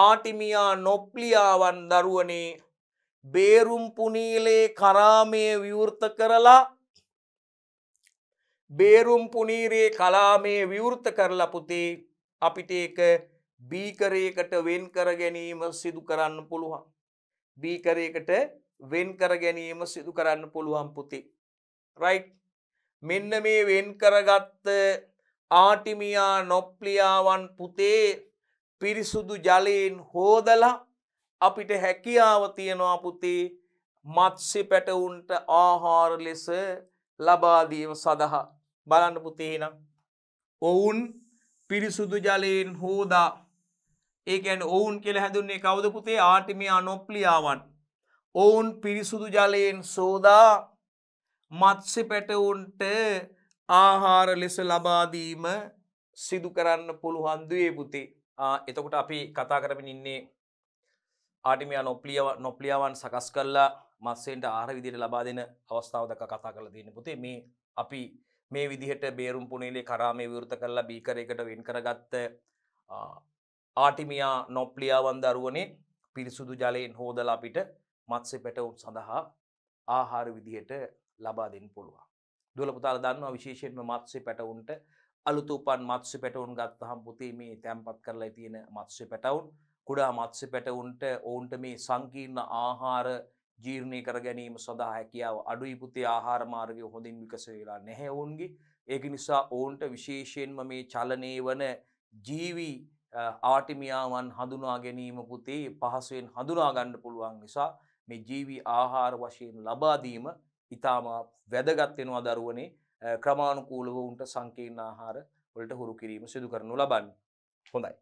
ආටිමියා නොප්ලියාවන් දරුවනේ බේරුම් පුනීලේ කරාමය විවෘත කරලා බේරුම් පුනීරේ කලාමේ විවෘත කරලා පුතේ අපිට ඒක බීකරයකට වෙන් කර ගැනීම සිදු කරන්න පුළුවන්. බීකරයකට වෙන් කර ගැනීම සිදු කරන්න පුළුවන් පුති. රයිට් මෙන්න මේ වෙන් කරගත්ත ආටිමියා නොප්ලියාවන් පුතේ පිරිසුදු ජලයෙන් හෝදලා අපිට හැකියාව තියෙනවා පුතේ මත්සි පැටවුන්ට ආහාර ලෙස ලබාදීම සඳහා බලන්න පුතේනම් ඔවුන් පිරිසුදු ජලයෙන් හෝදා ඒකැන ඔවුන් කෙළ හැඳුන්නේ කවද පුතේ ආටිමියා නොප්ලියාවන් ඔවුන් පිරිසුදු ජලයෙන් සෝදා මත්සි පැටවුන්ට ආහාර ලෙස ලබාදීම සිදු කරන්න පුළුහන්දුවේ පුතේ එතකොට අපි කතා කරමින් ඉන්නේ ආටිමයා නොප්ලියව නොප්ලියාවන් සකස් කරලා මස්සෙන්ට ආර විදිට ලබා දෙන අවස්ථාව දක කතා කළ දෙන්න පුතේ මේ අපි මේ විදිහට බේරුම් පුනේලේ කරාමේ විවෘත කරලා බීකරයකට වෙන් කරගත්ත ආටිමියා නොප්ලියාවන් දරුවනේ පිරිසුදු ජලයෙන් හෝදලා අපිට මත්සේ පැටවුන් සඳහා ආහාර විදිහට ලබා දෙන්න පුළුවන්. දුවලපුතාල දන්නවා විශේෂයෙන්ම මත්ස්‍ය පැටවුන්ට අලුත උපන් මත්ස්‍ය පැටවුන් ගත්තහම පුතේ මේ තැම්පත් කරලා තියෙන මත්ස්‍ය පැටවුන් කුඩා මත්ස්‍ය පැටවුන්ට ඔවුන්ට මේ සංකීර්ණ ආහාර ජීර්ණය කර ගැනීම සඳහා හැකියාව අඩුයි පුතේ ආහාර මාර්ගය හොඳින් විකසය වෙලා නැහැ ඔවුන්ගේ ඒක නිසා ඔවුන්ට විශේෂයෙන්ම මේ චලනයේ වන ජීවි ආටිමියාවන් හඳුනා ගැනීම පුතේ පහසුවෙන් හඳුනා ගන්න පුළුවන් නිසා මේ ජීවි ආහාර වශයෙන් ලබා දීම ඉතාම වැදගත් වෙනවා දරුවනේ ක්‍රමානුකූලව උන්ට සංකීර්ණ ආහාර වලට හුරු කිරීම සිදු කරනු ලබන්නේ. හොඳයි.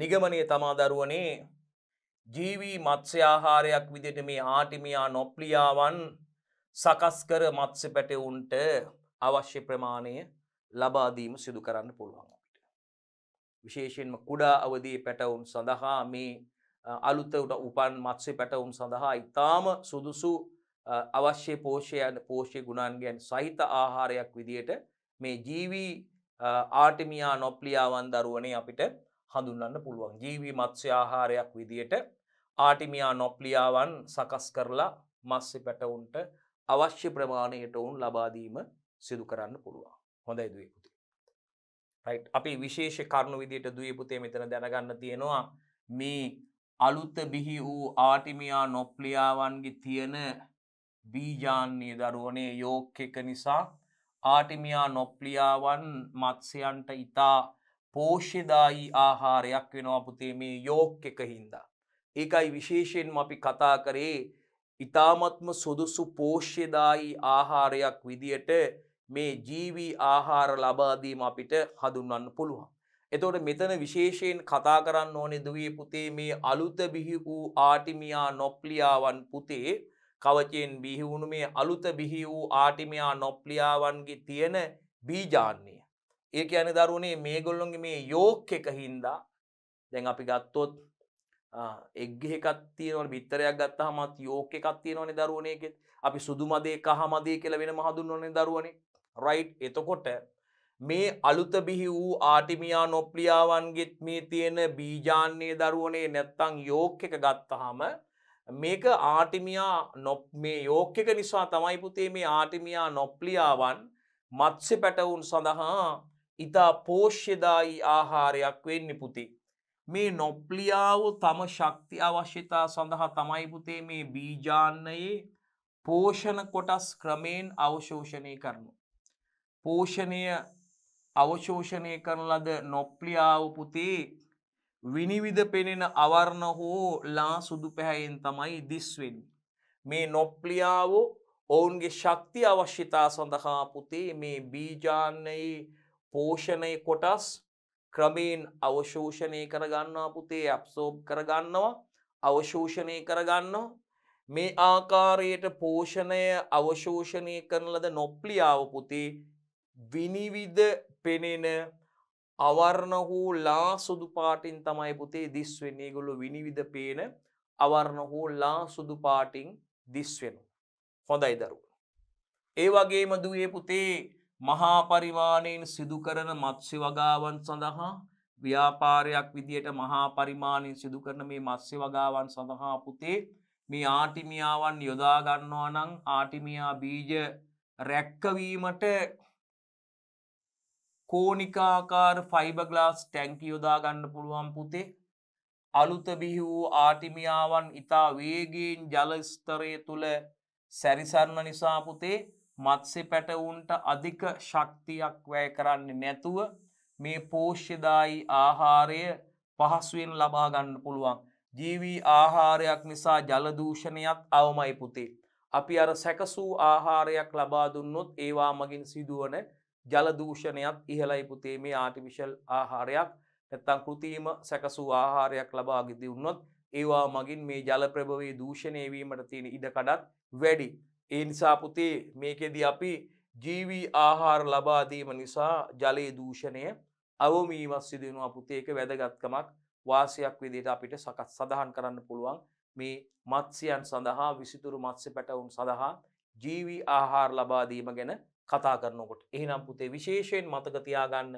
නිගමනයේ තමා දරුවනේ ජීවී මත්ස්‍ය ආහාරයක් විදිහට මේ ආටිමියා නොප්ලියාවන් සකස් කර මත්ස්‍ය පැටවුන්ට අවශ්‍ය ප්‍රමාණය ලබා දීම සිදු කරන්න පුළුවන් අපිට. විශේෂයෙන්ම කුඩා අවදී පැටවුන් සඳහා මේ අලුතට උපන් මත්සේ පැටවුම් සඳහා ඉතාම සුදුසු අවශ්‍ය පෝෂයන් පෝෂය ගුණන්ගෙන් සහිත ආහාරයක් විදියට මේ ජීවී ආටිමියා නොප්ලියාවන් දරුවනේ අපිට හඳුන්න්න පුළුවන් ජීවී මත්ස්‍ය ආහාරයක් විදියට ආටිමියා නොප්ලියාවන් සකස් කරලා මස්සෙ පැටවුන්ට අවශ්‍ය ප්‍රමාණයට ඔවුන් ලබාදීම සිදු කරන්න පුළුවන් හොඳයි දයපුති. අපි විශේෂ කරුණු විදියට දයපුතේ මෙතන දැනගන්න තියෙනවා මේ අලුත්ත බිහි වූ ආටිමියා නොප්ලියාවන්ගේ තියෙන බීජාන්නේ දරුවනේ යෝක් එක නිසා ආටිමියා නොප්ලියාවන් මත්ස්‍යයන්ට ඉතා පෝෂ්‍යදායි ආහාරයක් වෙනවා පුතේ මේ යෝක් එක හින්දා. ඒකයි විශේෂයෙන්ම අපි කතා කරේ ඉතාමත්ම සුදුසු පෝෂ්‍යදායි ආහාරයක් විදියට මේ ජීවී ආහාර ලබාදීම අපිට හඳුන්වන්න පුළුවන්. එතකොට මෙතන විශේෂයෙන් කතා කරන්න ඕනේ දුවේ පුතේ මේ අලුත බිහි වූ ආටිමියා නොප්ලියාවන් පුතේ කවචයෙන් බිහි වුණු මේ අලුත බිහි වූ ආටිමියා නොප්ලියාවන්ගේ තියෙන බීජාන්නේ. ඒක යන දරුණේ මේගොල්ලොන්ගේ මේ යෝක් එක හින්දා දැන් අපි ගත්තොත් එක්ගෙහකත් තියනවල බිත්තරයක් ගත්තහමත් යෝක එකත් තියෙනවනේ දරුවනයකෙත් අපි සුදුමදේ කහමදේ කියල වෙන මහදුන්නනේ දරුවනේ රයිට් එතකොට මේ අලුත බිහි වූ ආටිමියා නොප්ලියාවන්ගෙත් මේ තියෙන බීජාන්නේ දරුවනේ නැත්තං යෝක් එක ගත්තහම මේක ආටිමියා නොප් මේ යෝක එක නිසා තමයි පුතේ මේ ආටිමියා නොප්ලියාවන් මත්ස්‍ය පැටවුන් සඳහා ඉතා පෝෂ්‍යදායි ආහාරයක් වෙන්න පුති. මේ නොප්ලියාව තම ශක්ති අවශ්‍යතා සඳහා තමයිපුතේ මේ බීජාන්නයේ පෝෂණ කොටස් ක්‍රමයෙන් අවශෝෂණය කරනු. පෝෂණය අවශෝෂණය කරන ලද නොප්ලියාව පුතේ විනිවිධ පෙනෙන අවර්ණ හෝ ලා සුදු පැහැයෙන් තමයි දිස්වෙන්. මේ නොප්ලියාවෝ ඔවුන්ගේ ශක්ති අවශ්‍යතා සඳහා පුතේ මේ බීජාන්නයේ පෝෂණය කොටස් ක්‍රමයෙන් අවශෝෂණය කරගන්නා පුතේ ඇප්සෝබ් කරගන්නවා අවශෝෂණය කරගන්නවා මේ ආකාරයට පෝෂණය අවශෝෂණය කරන ලද නොප්ලියාව පුතේ විනිවිධ පෙනෙන අවර්ණ හෝ ලා සුදු පාටින් තමයි පුතේ දිස් වෙන්නේ ගොල්ලො විනිවිධ පේන අවර්ණ හෝ ලා සුදු පාටින් දිස් වෙනු. හොඳයි දරුව. ඒ වගේම දුවේ පුතේ මහා පරිමාණයෙන් සිදුකරන මත්ස්‍ය වගාවන් සඳහා ව්‍යාපාරයක් විදියට මහා පරිමාණයෙන් සිදුකරන මේ මත්ස්‍ය වගාවන් සඳහා පුතේ මේ ආටිමියාවන් යොදාගන්නවා නං ආටිමියා බීජ රැක්කවීමට කෝනිකාකාර ෆයිබගලාස් ටැංක යොදාගන්න පුළුවන් පුතේ අලුතබිහි වූ ආටිමියාවන් ඉතා වේගේෙන් ජලස්තරය තුළ සැරිසරණ නිසාපුතේ මත්සේ පැටවුන්ට අධික ශක්තියක් වැය කරන්න නැතුව මේ පෝෂ්‍යදායි ආහාරය පහසුවෙන් ලබාගන්න පුළුවන් ජීවී ආහාරයක් නිසා ජලදූෂණයක් අවමයි පුතේ. අපි අර සැකසූ ආහාරයක් ලබා දුන්නොත් ඒවා මගින් සිදුවන ජලදූෂණයත් ඉහලයි පුතේ මේ ආටිවිශල් ආහාරයක් නැත්තං කෘතිීම සැකසු ආහාරයක් ලබා ගිදි වුන්නොත් ඒවා මගින් මේ ජලප්‍රභවේ දූෂණයවීමට තියෙන ඉඩකඩත් වැඩි. ඒනිසා පුතේ මේකෙද අපි ජීවී ආහාර ලබාදීම නිසා ජලයේ දූෂණය අවමීමත් සිදුවෙනවා පුතේක වැදගත්කමක් වාසයක් විදිට අපිට සකත් සඳහන් කරන්න පුළුවන් මේ මත්සියන් සඳහා විසිතුරු මත්ස්‍ය පැටවුන් සඳහා ජීවී ආහාර ලබාදීම ගැන කතා කරනකොට. එහිනම් පුතේ විශේෂයෙන් මතකතියාගන්න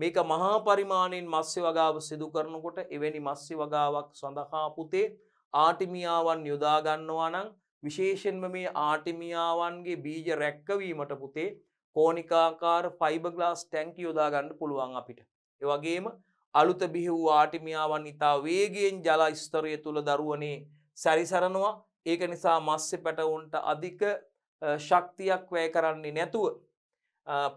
මේක මහා පරිමාණයෙන් මස්්‍ය වගාව සිදු කරනකොට එවැනි මස්්‍ය වගාවක් සඳහා පුතේ ආටිමියාවන් යොදාගන්නවා නං විශේෂෙන්ම මේ ආටිමියාවන්ගේ බීජ රැක්කවීමට පුතේ කෝනිකාකාර ෆයිබගලාස් ටැංකි යොදාගන්න පුළුවන් අපිට. එවගේම අලුත බිහිවූ ආටිමියාවන් ඉතා වේගෙන් ජලා ස්තරය තුළ දරුවනේ සැරිසරනවා ඒක නිසා මස්්‍ය පැටවුන්ට අධික ශක්තියක් වැය කරන්නේ නැතුව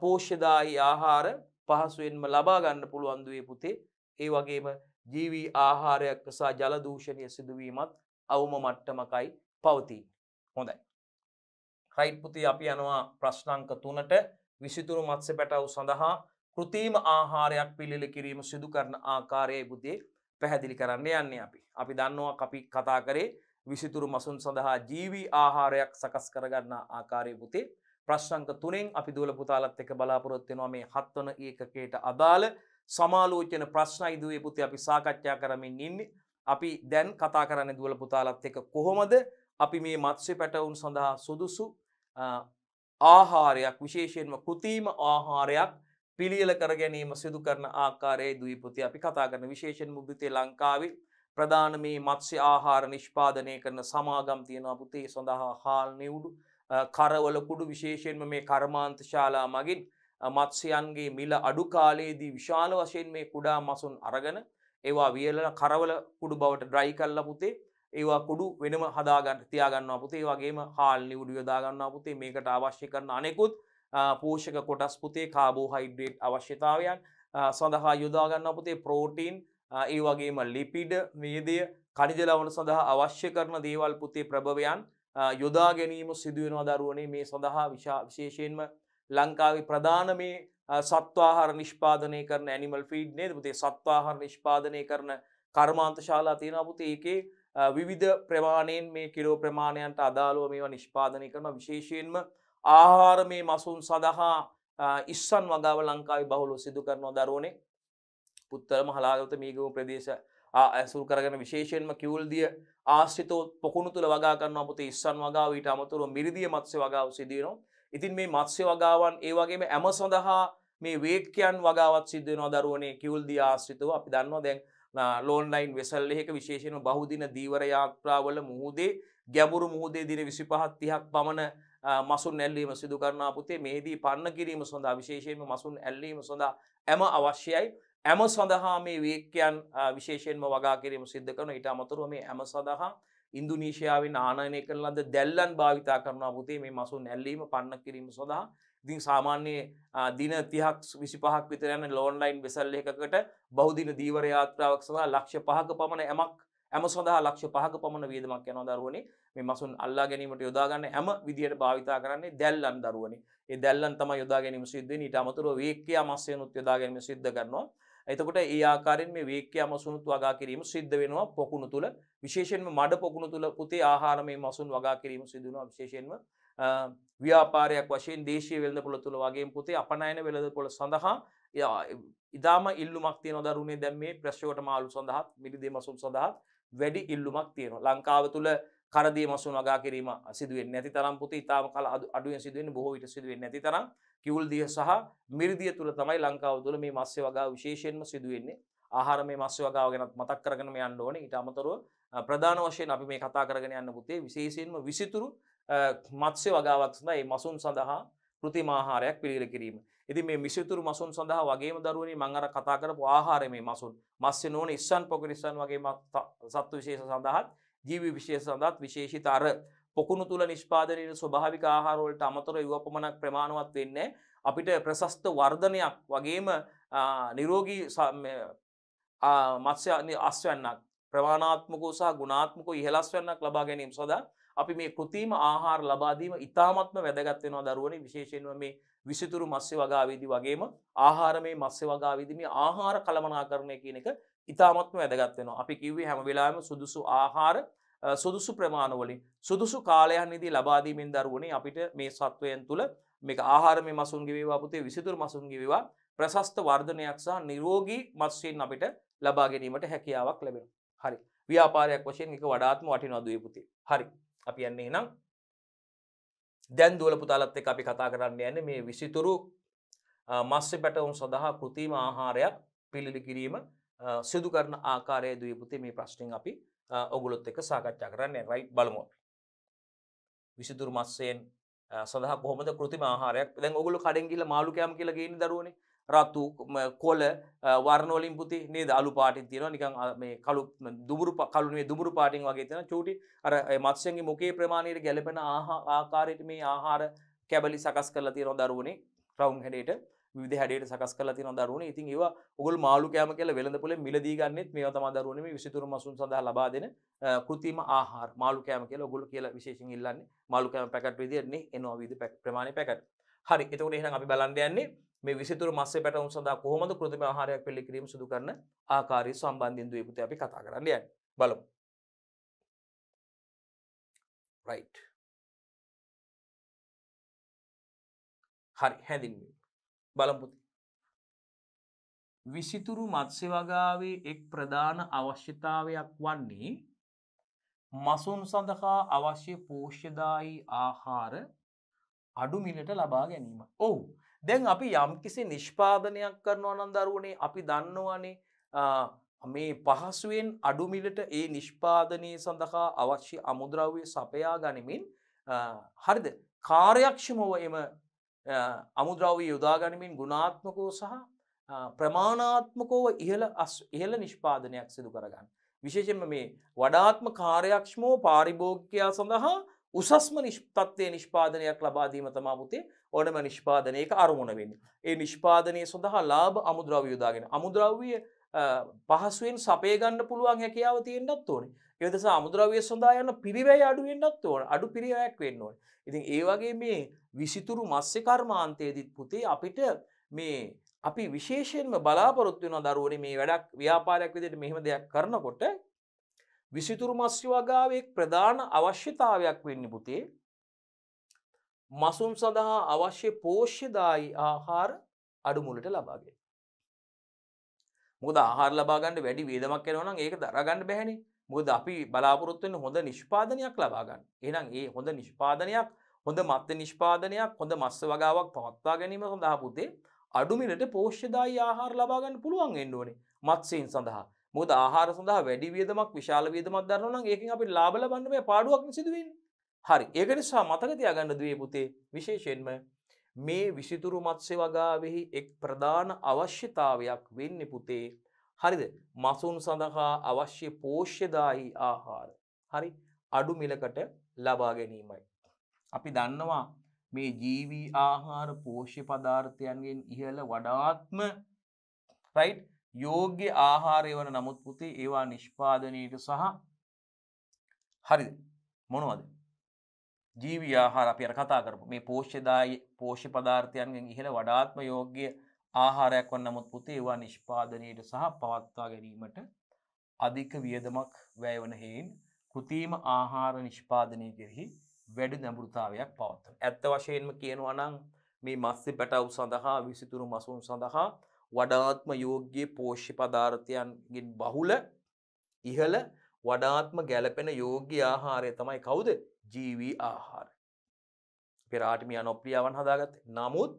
පෝෂ්‍යදායි ආහාර පහසුවෙන්ම ලබාගන්න පුළුවන්දුවේ පුතේ ඒ වගේම ජීවී ආහාරයක් නිසා ජලදූෂණය සිදුවීමත් අවම මට්ටමකයි පවතිී. හොඳයි. රයිට් පුති අපි යනවා ප්‍රශ්නංක තුනට විසිතුරු මත්ස පැටව් සඳහා කෘතිීම ආහාරයක් පිළිල කිරීම සිදු කරන ආකාරය බුදේ පැහැදිලි කරන්න යන්නේ අපි. අපි දන්නවා අපි කතා කරේ විසිතුරු මසුන් සඳහා ජීවී ආහාරයක් සකස් කරගන්න ආකාරය පුතේ ප්‍රශ්ංක තුනෙන් අපි දුවල පුතාලත් එක බලාපොරොත්වෙනවා මේ හත්වන ඒකකයට අදාළ සමාලෝචන ප්‍රශ්න ඉදුවේ පුති අපි සාකච්ඡා කරමින් ඉන්නේ අපි දැන් කතා කරන්න දුවල පුතාලත් එක කොහොමද අපි මේ මත්ස්‍ය පැටවුන් සඳහා සුදුසු ආහාරයක් විශේෂයෙන්ම කෘතිීම ආහාරයක් පිළියල කර ගැනීම සිදු කරන ආකාරයේ දීපපුති අපි කතා කරන විශේෂෙන් මුද්දිතේ ලංකාවේ ප්‍රධාන මේ මත්ස්‍ය ආහාර නිෂ්පාදනය කරන සමාගම් තියෙනවා පුතේ සඳහා හාල් නිවුඩු කරවලකුඩු විශේෂයෙන්ම මේ කර්මාන්ත ශාලා මගින් මත්ස්‍යයන්ගේ මිල අඩු කාලයේදී විශාල වශයෙන් මේ කුඩා මසුන් අරගෙන ඒවා වියලන කරවල කුඩු බවට ඩ්‍රයි කල්ලා පුතේ ඒවා කුඩු වෙනම හදාගන්න තියාගන්නවා පුතේ වගේම හාල් නිවුඩු යොදාගන්නවා පුතේ මේකට අවශ්‍ය කරන අනෙකුත් පෝෂක කොටස් පුතේ කාබෝහයිඩ්‍රේට් අවශ්‍යතාවයන් සඳහා යොදාගන්න පුතේ ප්‍රෝටීන් ඒ වගේම ලිපිඩ වේදය කනිජලවන සඳහා අවශ්‍ය කරන දේවල් පුතේ ප්‍රභවයන් යොදා ගැනීම සිදුවෙනවා දරුවනේ මේ සඳහා විශේෂයෙන්ම ලංකාවේ ප්‍රධාන මේ සත්වාහාර නිෂ්පාදනය කරන ඇනිමල් ෆීඩ් නේද පුතේ සත්වාහාර නිෂ්පාදනය කරන කර්මාන්ත ශාලා තියෙනවා පුතේ ඒකේ විවිධ ප්‍රමාණයෙන් මේ කිලෝ ප්‍රමාණයන්ට අදාළව මේවා නිෂ්පාදනය කරන විශේෂයෙන්ම ආහාර මේ මසුන් සඳහා ඉස්සන් වගාව ලංකාවේ බහුලව සිදු කරනවා දරුවනේ පුත්තල මහලාගත මීගම ප්‍රදේශ ඇසුල් කරගෙන විශේෂයෙන්ම කිවල්දිය ආශ්‍රිතෝ පොකුණු තුළ වගා කරන්න අපතේ ඉස්සන් වගාව ඊට අමතුරු මිරිදිය මත්ස්‍ය වගාව සිදුවනවා. ඉතින් මේ මත්ස්‍ය වගාවන් ඒ වගේම ඇම සඳහා මේ වේකයන් වගාවත් සිද්ධනවා දරුවනේ කිවල්දිය ආශ්‍රිතව අපි දන්නවා දැන් ලෝන්ලයින් වෙසල් එහෙක විශේෂයෙන්ම බහුදින දීවර යාත්‍රාවල මුහුදේ ගැඹුරු මුහුදේ දින 25 30ක් පමණ මසුන් ඇල්ලීම සිදු කරනවා පුතේ මේදී පන්න කිරීම සඳහා විශේෂයෙන්ම මසුන් ඇල්ලීම සඳහා ඇම අවශ්‍යයි ඇම සඳහා මේ වේකයන් විශේෂෙන්ම වගා කිරීම සිද්ධ කරන ඉට අමතුරුව මේ ඇම සඳහා ඉන්දුනීශයාවෙන් ආනයනය කරන ලද දැල්ලන් භාවිතා කරන පුතේ මේ මසු නැල්ලීම පන්න කිරීම සඳහා ඉතින් සාමාන්‍ය දින තිහක් විසි පහක් විතරයන ලෝන්ලයින් වෙසල්ල එකකට බෞද්ධන දීවර යාත්‍රාවක් සඳහා ලක්ෂ පහක පමණ ඇමක් ඇම සඳහා ලක්ෂ පහක පමණ වියදමක් යන දරුවනේ මේ මසුන් අල්ලා ගැනීමට යොදාගන්න ඇම විදියට භාවිතා කරන්නේ දැල්ලන් දරුවනේ ඒ දැල්ලන් තම යොදා ගැනීම සිද්ධ ඊට අමතුරුව වේක්කයා මස්සයනුත් යොදා ගැනීම සිද්ධ කරනවා එතකොට ඒ ආකාරයෙන් මේ වේක්‍ය අමසුනුත් වගා කිරීම සිද්ධ වෙනවා පොකුණු තුල විශේෂයෙන්ම මඩ පොකුණු තුල පුතේ ආහාර මේ මසුන් වගා කිරීම සිදු වෙනවා විශේෂයෙන්ම ව්‍යාපාරයක් වශයෙන් දේශීය වෙළඳපොළ තුල වගේම පුතේ අපනයන වෙළඳපොළ සඳහා ඉදාම ඉල්ලුමක් තියෙන දරුණේ දැන් මේ ප්‍රශ්යකට මාළු සඳහාත් මිලිදේ මසුන් සඳහාත් වැඩි ඉල්ලුමක් තියෙනවා ලංකාව තුළ කරදී මසුන් වගා කිරීම සිදුවෙන් නැති තරම් පුති ඉතාම කල අඩුවෙන් සිදුවෙන් බොහෝ විට සිදුවෙන් නැති තරම් කිවල්දිය සහ මිරිදිය තුළ තමයි ලංකාව තුළ මේ මස්්‍ය වගා විශේෂයෙන්ම සිදුවෙන්නේ ආහාර මේ මස්්‍ය වගාව ගැනත් මතක් කරගෙන යන්න ඕන ඉට අමතරුව ප්‍රධාන වශයෙන් අපි මේ කතා කරගෙන යන්න පුතේ විශේෂයෙන්ම විසිතුරු මත්ස්‍ය වගාවක් සඳ ඒ මසුන් සඳහා කෘතිමාහාරයක් පිළිගර කිරීම. ඉති මේ මිසිතුරු මසුන් සඳහා වගේ දරුවනි මංගර කතා කරපු ආහාර මේ මසුන් මස්්‍ය නෝන ඉස්සන් පොකිරිස්සන් වගේ සත්තු විශේෂ සඳහත් ජීවි විශේෂ සඳත් විශේෂිත අර පොකුණු තුළ නිෂ්පාදනයට ස්වභාවික ආහාරවලට අමතර යුවපමණක් ප්‍රමාණවත් වෙන්නේ අපිට ප්‍රශස්ත වර්ධනයක් වගේම නිරෝගී මත්ස්‍ය අස්වන්නක් ප්‍රවාණාත්මකෝ සහ ගුණාත්මක ඉහලස්වන්නක් ලබා ගැනීම සොද අපි මේ කෘතිීම ආහාර ලබාදීම ඉතාමත්ම වැදගත්වෙනවා දරුවනි විශේෂෙන්ව මේ විසිතුරු මස්්‍ය වගාවිදි වගේම ආහාරමේ මස්්‍ය වගාවිදිම ආහාර කළමනා කරණය කියන එක ඉතාමත්ම වැදගත්වෙනවා අපි කිව්වේ හැම වෙලාම සුදුසු ආහාර සුදුසු ප්‍රමාණවලින් සුදුසු කාලයන් ඉදී ලබාදීමෙන් දරුවනේ අපිට මේ සත්වයන් තුළ මේ ආහාරම මසුන්ගිවවා පුතේ විසිතුර මසුන්ගිවා ප්‍රශස්ත වර්ධනයක් සහ නිරෝගී මත්සයෙන් අපිට ලබා ගැනීමට හැකියාවක් ලැබෙන හරි ව්‍යාපාරයක් වශයෙන් එක වඩාත්ම වටි නොදුව පුතේ හරි අපි යන්නේ නම් දැන් දුවල පුතාලත් එක අපි කතා කරන්න යන්න මේ විසිතුරු මස්ස පැටවුන් සඳහා කෘතිම ආහාරයක් පිළිලි කිරීම සිදු කරන ආකාරය දීපුති මේ ප්‍රශ්ටිං අපි ඔගුලොත් එක සාකච්ඡා කරන්න රයි් බලමු. විසිදුර මස්සයෙන් සඳහ කොහොමද කෘතිම ආහාරයක් දැන් ඔගුල කඩෙන් කියල මාළුකයම් කියලා ගෙන දරුවනේ රත්තු කොල වර්ණෝලින් පුති නේද අලු පාටින් තියෙනවා නිකන් මේ කළු දුබුරු කලුනේ දුබුරු පාටින් වගේ තියෙන චූටි අර මත්ස්‍යන්ගේ මුකේ ප්‍රමාණයට ගැලපෙන ආහාරයට මේ ආහාර කැබලි සකස් කරලා තියෙනවා දරුවනේ රවුම් හැඩයට විධ හැඩයට සකස් කල තින දරුණ ඉතින් ඒවා ඔගල් මාළුකෑම කියල වෙළඳපුල මිලදීගන්නෙත් මේ තම දරුණම විසිතුර මසුන් සඳහ ලබාදන කෘතිම ආහාර මාළුකෑම කියල ඔගුල කියල විශේෂෙන් ඉල්ලන්නේ මාළුකෑම පැකට විදිරන්නේ එනවා විධ පැක් ප්‍රමාණය පැකට හරි එතකට එහෙන අපි බලන්ඩයන්නේ මේ විසිතුර මස්ස පැටවුන් සඳහා කොහොමද කෘතිම ආහාරයක් පිළිකිරීම සිදු කරන ආකාරය සම්බන්ධින් දීපුත අපි කතා කරන්න යන්න බලමු right හරි හැඳින්වීම බලපුති. විසිතුරු මත්සෙවගාවේ එක් ප්‍රධාන අවශ්‍යතාවයක් වන්නේ මසුන් සඳහා අවශ්‍ය පෝෂ්‍යදායි ආහාර අඩුමිලට ලබා ගැනීම. ඔහු දැන් අපි යම්කිසි නිෂ්පාදනයක් කරනවා අනන්දරුවනේ අපි දන්නවානේ මේ පහසුවෙන් අඩුමිලට ඒ නිෂ්පාදනය සඳහා අවශ්‍ය අමුද්‍රව්‍ය සපයා ගනිමින් හරිද කාර්යක්ෂමව එම අමුද්‍රව්‍ය යොදාගනිමින් ගුණාත්මකෝ සහ ප්‍රමාණාත්මකෝව ඉහළ ඉහළ නිෂ්පාදනයක් සිදු කරගන්න. විශේෂෙන්ම මේ වඩාත්ම කාර්යක්ෂමෝ පාරිභෝගකයා සඳහා උසස්ම නිෂ්පත්තය නිෂ්පාදනයක් ලබාදීම තමාපුතේ ඕනම නිෂ්පාදනයක අරමුණ වෙන්න. ඒ නිෂ්පාදනය සඳහා ලාබ අමුද්‍රව්‍ය යොදාගෙන අමුද්‍රව්විය පහසුවෙන් සපේගන්න පුළුවන් හැකියාව තියෙන්න්නත් ඕනේ එදස අමුද්‍රවය සඳහා යන්න පිරිවැය අඩුවෙන්න්නත් ඕන අඩු පිරිවැයක් වෙන්න ඕන. ඉතින් ඒවගේ මේ විසිතුරු මස්්‍ය කර්මාන්තයේදිත් පුතේ අපිට මේ අපි විශේෂයෙන්ම බලාපොරොත්තු වෙන දරුවන මේ වැඩක් ව්‍යාපාරයක් විදිට මෙහෙම දෙයක් කරනකොට විසිතුරු මස්්‍ය වගාවෙක් ප්‍රධාන අවශ්‍යතාවයක් වෙන්න පුතේ මසුම් සඳහා අවශ්‍ය පෝෂ්‍යදායි ආහාර අඩුමුලට ලබාගේ. මුද ආහාර ලබාගන්න වැඩි වේදමක් කරනවනම් ඒක දරගන්න බැහැනේ මුද අපි බලාපොරොත්තුවෙන් හොඳ නිෂ්පාදනයක් ලබාගන්න එනම් ඒ හොඳ නිෂ්පාදනයක් හොඳ මත්ත නිෂ්පාදනයක් හොඳ මස්ස වගාවක් පවත්වා ගැනීම සඳහා පුතේ අඩුමිලට පෝෂ්‍යදායි ආහාර ලබාගන්න පුළුවන් එන්න ඕනේ මත්සයෙන් සඳහා මුද ආහාර සඳහා වැඩි වියදමක් විශාල වියදමක් දරනවා නම් ඒකෙන් අපිට ලාභ ලබන්න මේ පාඩුවක් සිදු වෙන්නේ හරි ඒක නිසා මතක තියාගන්න දුවේ පුතේ විශේෂයෙන්ම මේ විසිතුරු මත්ස්‍ය වගාවෙහි එක් ප්‍රධාන අවශ්‍යතාවයක් වෙන්න පුතේ හරිද මසුන් සඳහා අවශ්‍ය පෝෂ්‍යදාහි ආහාර හරි අඩු මිලකට ලබා ගැනීමයි. අපි දන්නවා මේ ජීවී ආහාර පෝෂ්‍ය පදාර්ථයන්ගෙන් ඉහළ වඩාත්ම රයිට් යෝග්‍ය ආහාරය වන නමුත් පුතේ ඒවා නිෂ්පාදනයට සහ හරිද මොනවද ජීවි ආහාර අපි අර කතා කරපු මේ පෝෂ්‍යදායි පෝෂ්‍ය පදාර්ථයන්ගෙන් ඉහළ වඩාත්ම යෝග්‍ය ආහාරයක් වන්න නමුත් පුතේ ඒවා නිෂ්පාදනයට සහ පවත්වා ගැනීමට අධික වියදමක් වැයවන හේයින් කෘතිම ආහාර නිෂ්පාදනය කෙරෙහි වැඩි නැඹුරුතාවයක් පවත්වන. ඇත්ත වශයෙන්ම කියනවා නම් මේ මස්සේ පැටව් සඳහා විසිතුරු මසුන් සඳහා වඩාත්ම යෝග්‍ය පෝෂ්‍ය පදාර්ථයන්ගෙන් බහුල ඉහළ වඩාත්ම ගැලපෙන යෝග්‍ය ආහාරය තමයි කවුද ජීවී ආහාර. පෙරාටිමි අනොප්‍රියාවන් හදාගත්ත නමුත්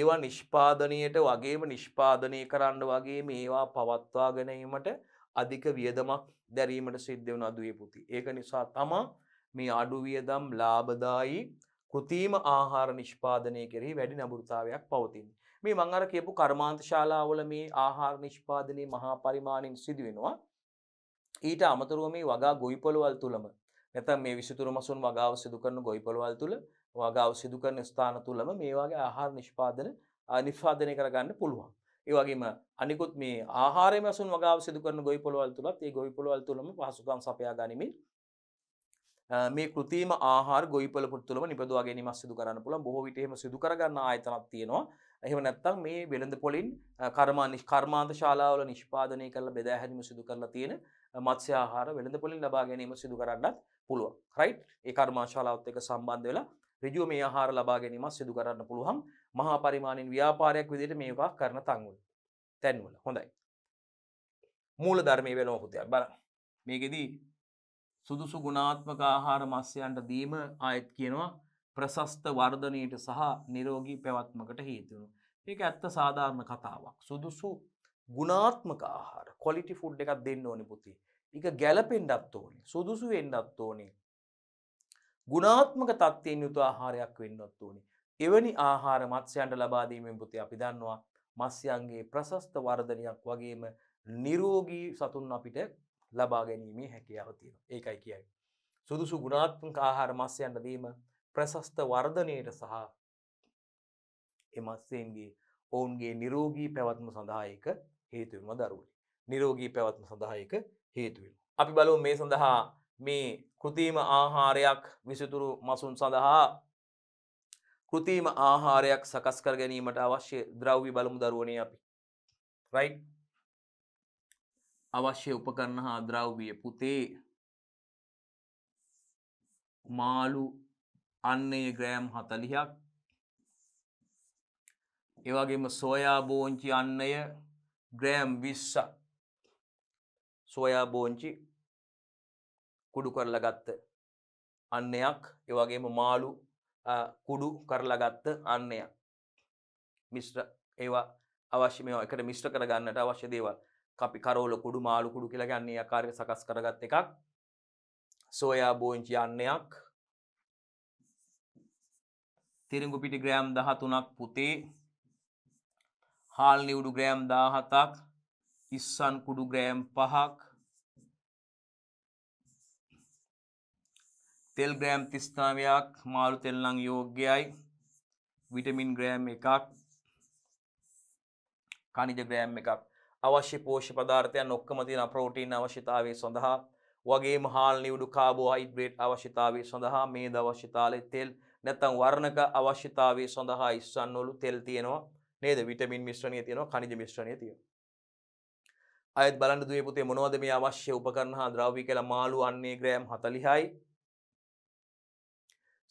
ඒවා නිෂ්පාදනයට වගේම නිෂ්පාදනය කරන්න වගේ මේවා පවත්වා ගැනීමට අධික වියදමක් දැරීමට සිද්ධ වන අදුවේ පුති. ඒක නිසා තමා මේ අඩුවියදම් ලාබදායි කෘතිීම ආහාර නිෂ්පාදනය කෙරෙහි වැඩි නබුරතාවයක් පවතින්. මේ මං අර කියපු කර්මාන්ත ශාලාවල මේ ආහාර නිෂ්පාදනය මහා පරිමාණයෙන් සිදුවෙනවා. ඊට අමතරුව මේ වගා ගොයිපොළවල් තුළම නැතම් මේ විසිතුරු මසුන් වගාව සිදුකරන ගොයිපොළවල් තුළ වගාව සිදුකරන ස්ථාන තුළම මේවාගේ ආහාර නිෂ්පාදන නිෂ්පාදනය කරගන්න පුළුවන්. ඒවගේම අනිකුත් මේ ආහාර මසුන් වගාව සිදුකරන ගොයිපොළවල් තුළත් ඒ ගොයිපොළවල් තුළම පහසුකම් සපයා ගනිමින් මේ කෘතිම ආහාර ගොයිපල පුතුලම නිපදවාගේ නිමස් සිදු කරන්න පුළන් බොහෝ විටහෙම සිදු කරගන්න ආයතනක් තියෙනවා එහෙම නැත්තම් මේ වෙළඳ පොලින් කර්මා නිෂ්කර්මාන්ත ශාලාවල නිෂ්පාදනය කරලා බෙදා හැදිම සිදු කරලා තියෙන මත්ස්‍ය ආහාර වෙළඳ පොලින් ලබා ගැනීම සිදු කරන්නත් පුළුවන් රයි් ඒ කර්මාශාලාවත් එක සම්බන්ධ වෙලා රිජුව මේ ආහාර ලබා ගැනීමක් සිදු කරන්න පුළුවන් මහා පරිමාණයෙන් ව්‍යාපාරයක් විදිහට මේවා කරන තංගුල් තැන්වල හොඳයි මූල ධර්මය වෙන හොතයක් බල මේකෙදී සුදුසු ගුණාත්මක ආහාර මස්්‍යයන්ට දීම ආයත් කියනවා ප්‍රසස්ත වර්ධනයට සහ නිරෝගී පැවත්මකට හේතුණු ඒක ඇත්ත සාධාරණ කතාවක් සුදුසු ගුණාත්මක ආහාර කොලිටි ෆුඩ් එකක් දෙන්න ඕනි පුති එක ගැලපෙන්ඩත් ඕනේ සුදුසු වෙන්නත් ඕනේ ගුණාත්මක තත්වයෙන් යුතු ආහාරයක් වෙන්නත් ඕනේ එවැනි ආහාර මත්ස්‍යයන්ට ලබාදීමෙන් පුතේ අපි දන්නවා මස්යන්ගේ ප්‍රශස්ත වර්ධනයක් වගේම නිරෝගී සතුන් අපිට ලබා ගැනීමේ හැකියාව තියෙන ඒකයි කියයි. සුදුසු ගුණාත්මක ආහාර මස්යන්ට දීම ප්‍රශස්ත වර්ධනයට සහ එමස්සයන්ගේ ඔවුන්ගේ නිරෝගී පැවත්ම සඳහායක හේතුවම දරුවනි. නිරෝගී පැවත්ම සඳහායක හේතුවෙන්. අපි බලු මේ සඳහා මේ කෘතිීම ආහාරයක් විසිතුරු මසුන් සඳහා කෘතිීම ආහාරයක් සකස්කර ගැනීමට අවශ්‍ය ද්‍රව්වි බලමු දරුවනය අපි රයි් අවශ්‍ය උපකරණ හා ද්‍රව්විය පුතේ මාලු අන්නේ ග්‍රෑම් හතලිහක් එවගේම සොයා බෝංචි අන්නය ග්‍රෑම් විස්සක් සෝයා බෝංචි කුඩු කරලා ගත්ත අන්නයක් ඒ වගේම මාළු කුඩු කරලා ගත්ත අන්නයක් මිශ්‍ර ඒවා අවශ්‍ය මේවා එකට මිශ්‍ර කරගන්නට අවශ්‍ය දේවල් කපි කරෝල කුඩු මාළු කුඩු කියලා කියන්නේ ආකාරයට සකස් කරගත් එකක් සෝයා බෝංචි අන්නයක් තිරිඟු පිටි ග්‍රෑම් 13ක් පුතේ හාල් නිවුඩු ග්‍රෑම් 17ක් ඉස්සන් කුඩු ග්‍රෑම් පහක් තෙල් ග්‍රෑම් තිස්ථාවයක් මාරු තෙල්ලං යෝග්‍යයි විටමින් ග්‍රෑම් එකක් කනිජ ග්‍රෑම් එකක් අවශ්‍ය පෝෂ්‍ය පදාර්ථයන් ඔක්කම තියෙන ප්‍රෝටීන් අවශ්‍යතාවය සඳහා වගේම හාල් නිවුඩු කාබෝහයිඩ්‍රේට් අවශ්‍යතාවය සඳහා මේද අවශ්‍යතාලේ තෙල් නැත්තම් වර්ණක අවශ්‍යතාවය සඳහා ඉස්සන් වලු තෙල් තියෙනවා නේද විටමින් මිශ්‍රණය තියෙනවා කනිජ මිශ්‍රණය තියෙනවා අයත් බලන්න දුවේ පුතේ මොනවද මේ අවශ්‍ය උපකරණ හා ද්‍රව්‍ය කියලා මාළු අන්නේ ග්‍රෑම් 40යි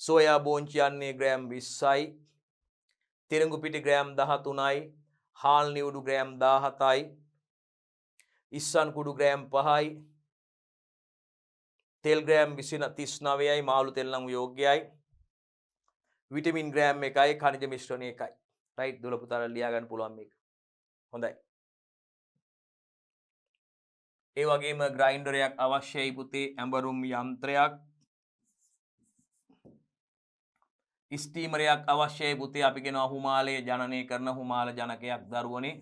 සෝයා බෝංචි අන්නේ ග්‍රෑම් 20යි තිරඟු පිටි ග්‍රෑම් 13යි හාල් නිවුඩු ග්‍රෑම් 17යි ඉස්සන් කුඩු ග්‍රෑම් 5යි තෙල් ග්‍රෑම් 39යි මාළු තෙල් නම් යෝග්‍යයි විටමින් ග්‍රෑම් එකයි ඛනිජ මිශ්‍රණය එකයි රයිට් දුල පුතාලා ලියා ගන්න පුළුවන් මේක හොඳයි ඒ වගේම ග්‍රයින්ඩරයක් අවශ්‍යයි පුතේ ඇඹරුම් යන්ත්‍රයක් ස්ටීමරයක් අවශ්‍යයි පුතේ අපිගෙන හුමාලය ජනනය කරන හුමාල ජනකයක් දරුවනේ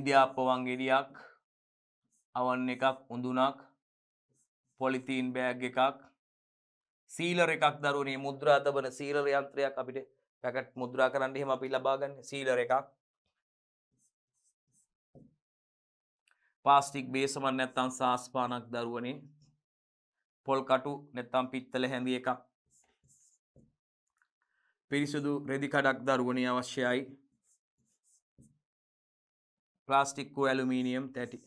ඉන්දියාප්පවංගෙඩියක් අවන් එකක් උඳුනක් පොලිතීන් බෑග් එකක් සීලර එකක් දරුණේ මුද්‍රාතබන සීලර යන්ත්‍රයක් අපිට පැකට් මුද්‍රා කරන්න එහෙම අපි ලබාගන්න සීලර එකක් පාස්ටික් බේසමන් නැත්තම් සාස්පානක් දරුවනේ පොල් කටු නැත්තම් පිත්තල හැඳි එකක් පිරිසුදු රෙදිකඩක් දරුවනේ අවශ්‍යයි ප්ලාස්ටික්කු ඇලුමීනියම් තැටි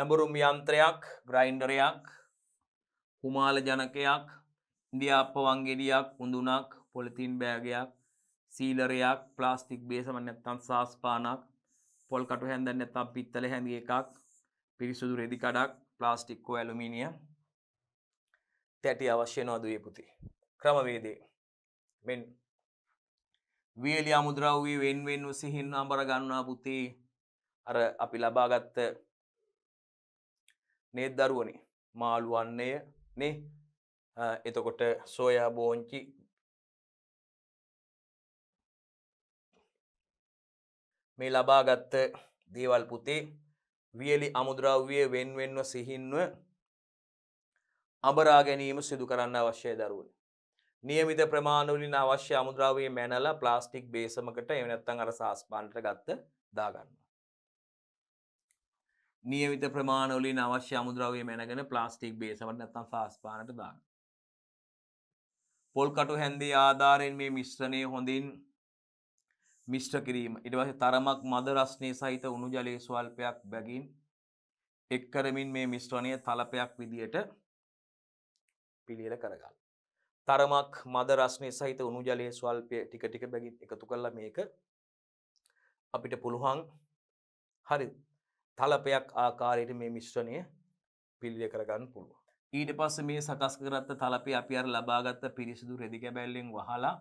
ඇඹුරුම් යන්ත්‍රයක් ග්‍රයින්ඩරයක් හුමාල ජනකයක් ඉන්දියාප්ප වංගෙඩියක් උඳුනක් පොලිතින් බෑගයක් සීලරයක් ප්ලාස්ටික් බේසම නැත්තන් සාස්පානක් පොල් කටු හැඳන්න නැතම් පිත්තල හැඳ එකක් පිරිසුදු රෙදි කඩක් ප්ලාස්ටික්කෝ ඇලුමිනිය තැටි අවශ්‍ය නොදුවේ පුති ක්‍රමවේදේ මෙන් වියලිය මුද්‍රව්වී වෙන්වෙන් සිහින්න අඹර ගන්නා පුති අර අපි ලබාගත්ත නේත් දරුවනේ මාළුවන්නේය නේ එතකොට සෝයා බෝංචි මේ ලබාගත්ත දේවල් පුතේ වියලි අමුද්‍රව්‍ය වෙන්වෙන්ව සිහින්ව අබරා ගැනීම සිදු කරන්න අවශ්‍යය දරුවන්. නියමිත ප්‍රමාණවලින් අවශ්‍ය අමුද්‍රාවයේ මැනල ප්ලාස්ටික් බේසමකට එවනැත්තන් අර සාස්පාන්ට ගත්ත දාගන්න. නියවිත ප්‍රමාණවලින් අවශ්‍ය අමුද්‍රවය මැනගෙන ප්ලාස්ටික් බේසමට නැත්තම් සාස්පානට දාන්න. පොල්කටු හැන්දි ආධාරයෙන් මේ මිශ්‍රණය හොඳින් මිශ්‍ර කිරීම ඉට පස තරමක් මද රස්නය සහිත උුණු ජලය ස්වල්පයක් බැගින් එක් කරමින් මේ මිශ්‍රණය තලපයක් විදියට පිළියල කරගල්. තරමක් මද රස්නය සහිත උුණු ජලය ස්වල්පය ටික ටික බැගින් එකතු කරල මේක අපිට පුළුවන් හරි තලපයක් ආකාරයට මේ මිශ්‍රණය පිල්ලිය කරගන්න පුළුව. ඊට පස්ස මේ සකස් කරත්ත තලපි අපි අර ලබාගත්ත පිරිසිදු රෙදිගැබැල්ලෙන් වහලා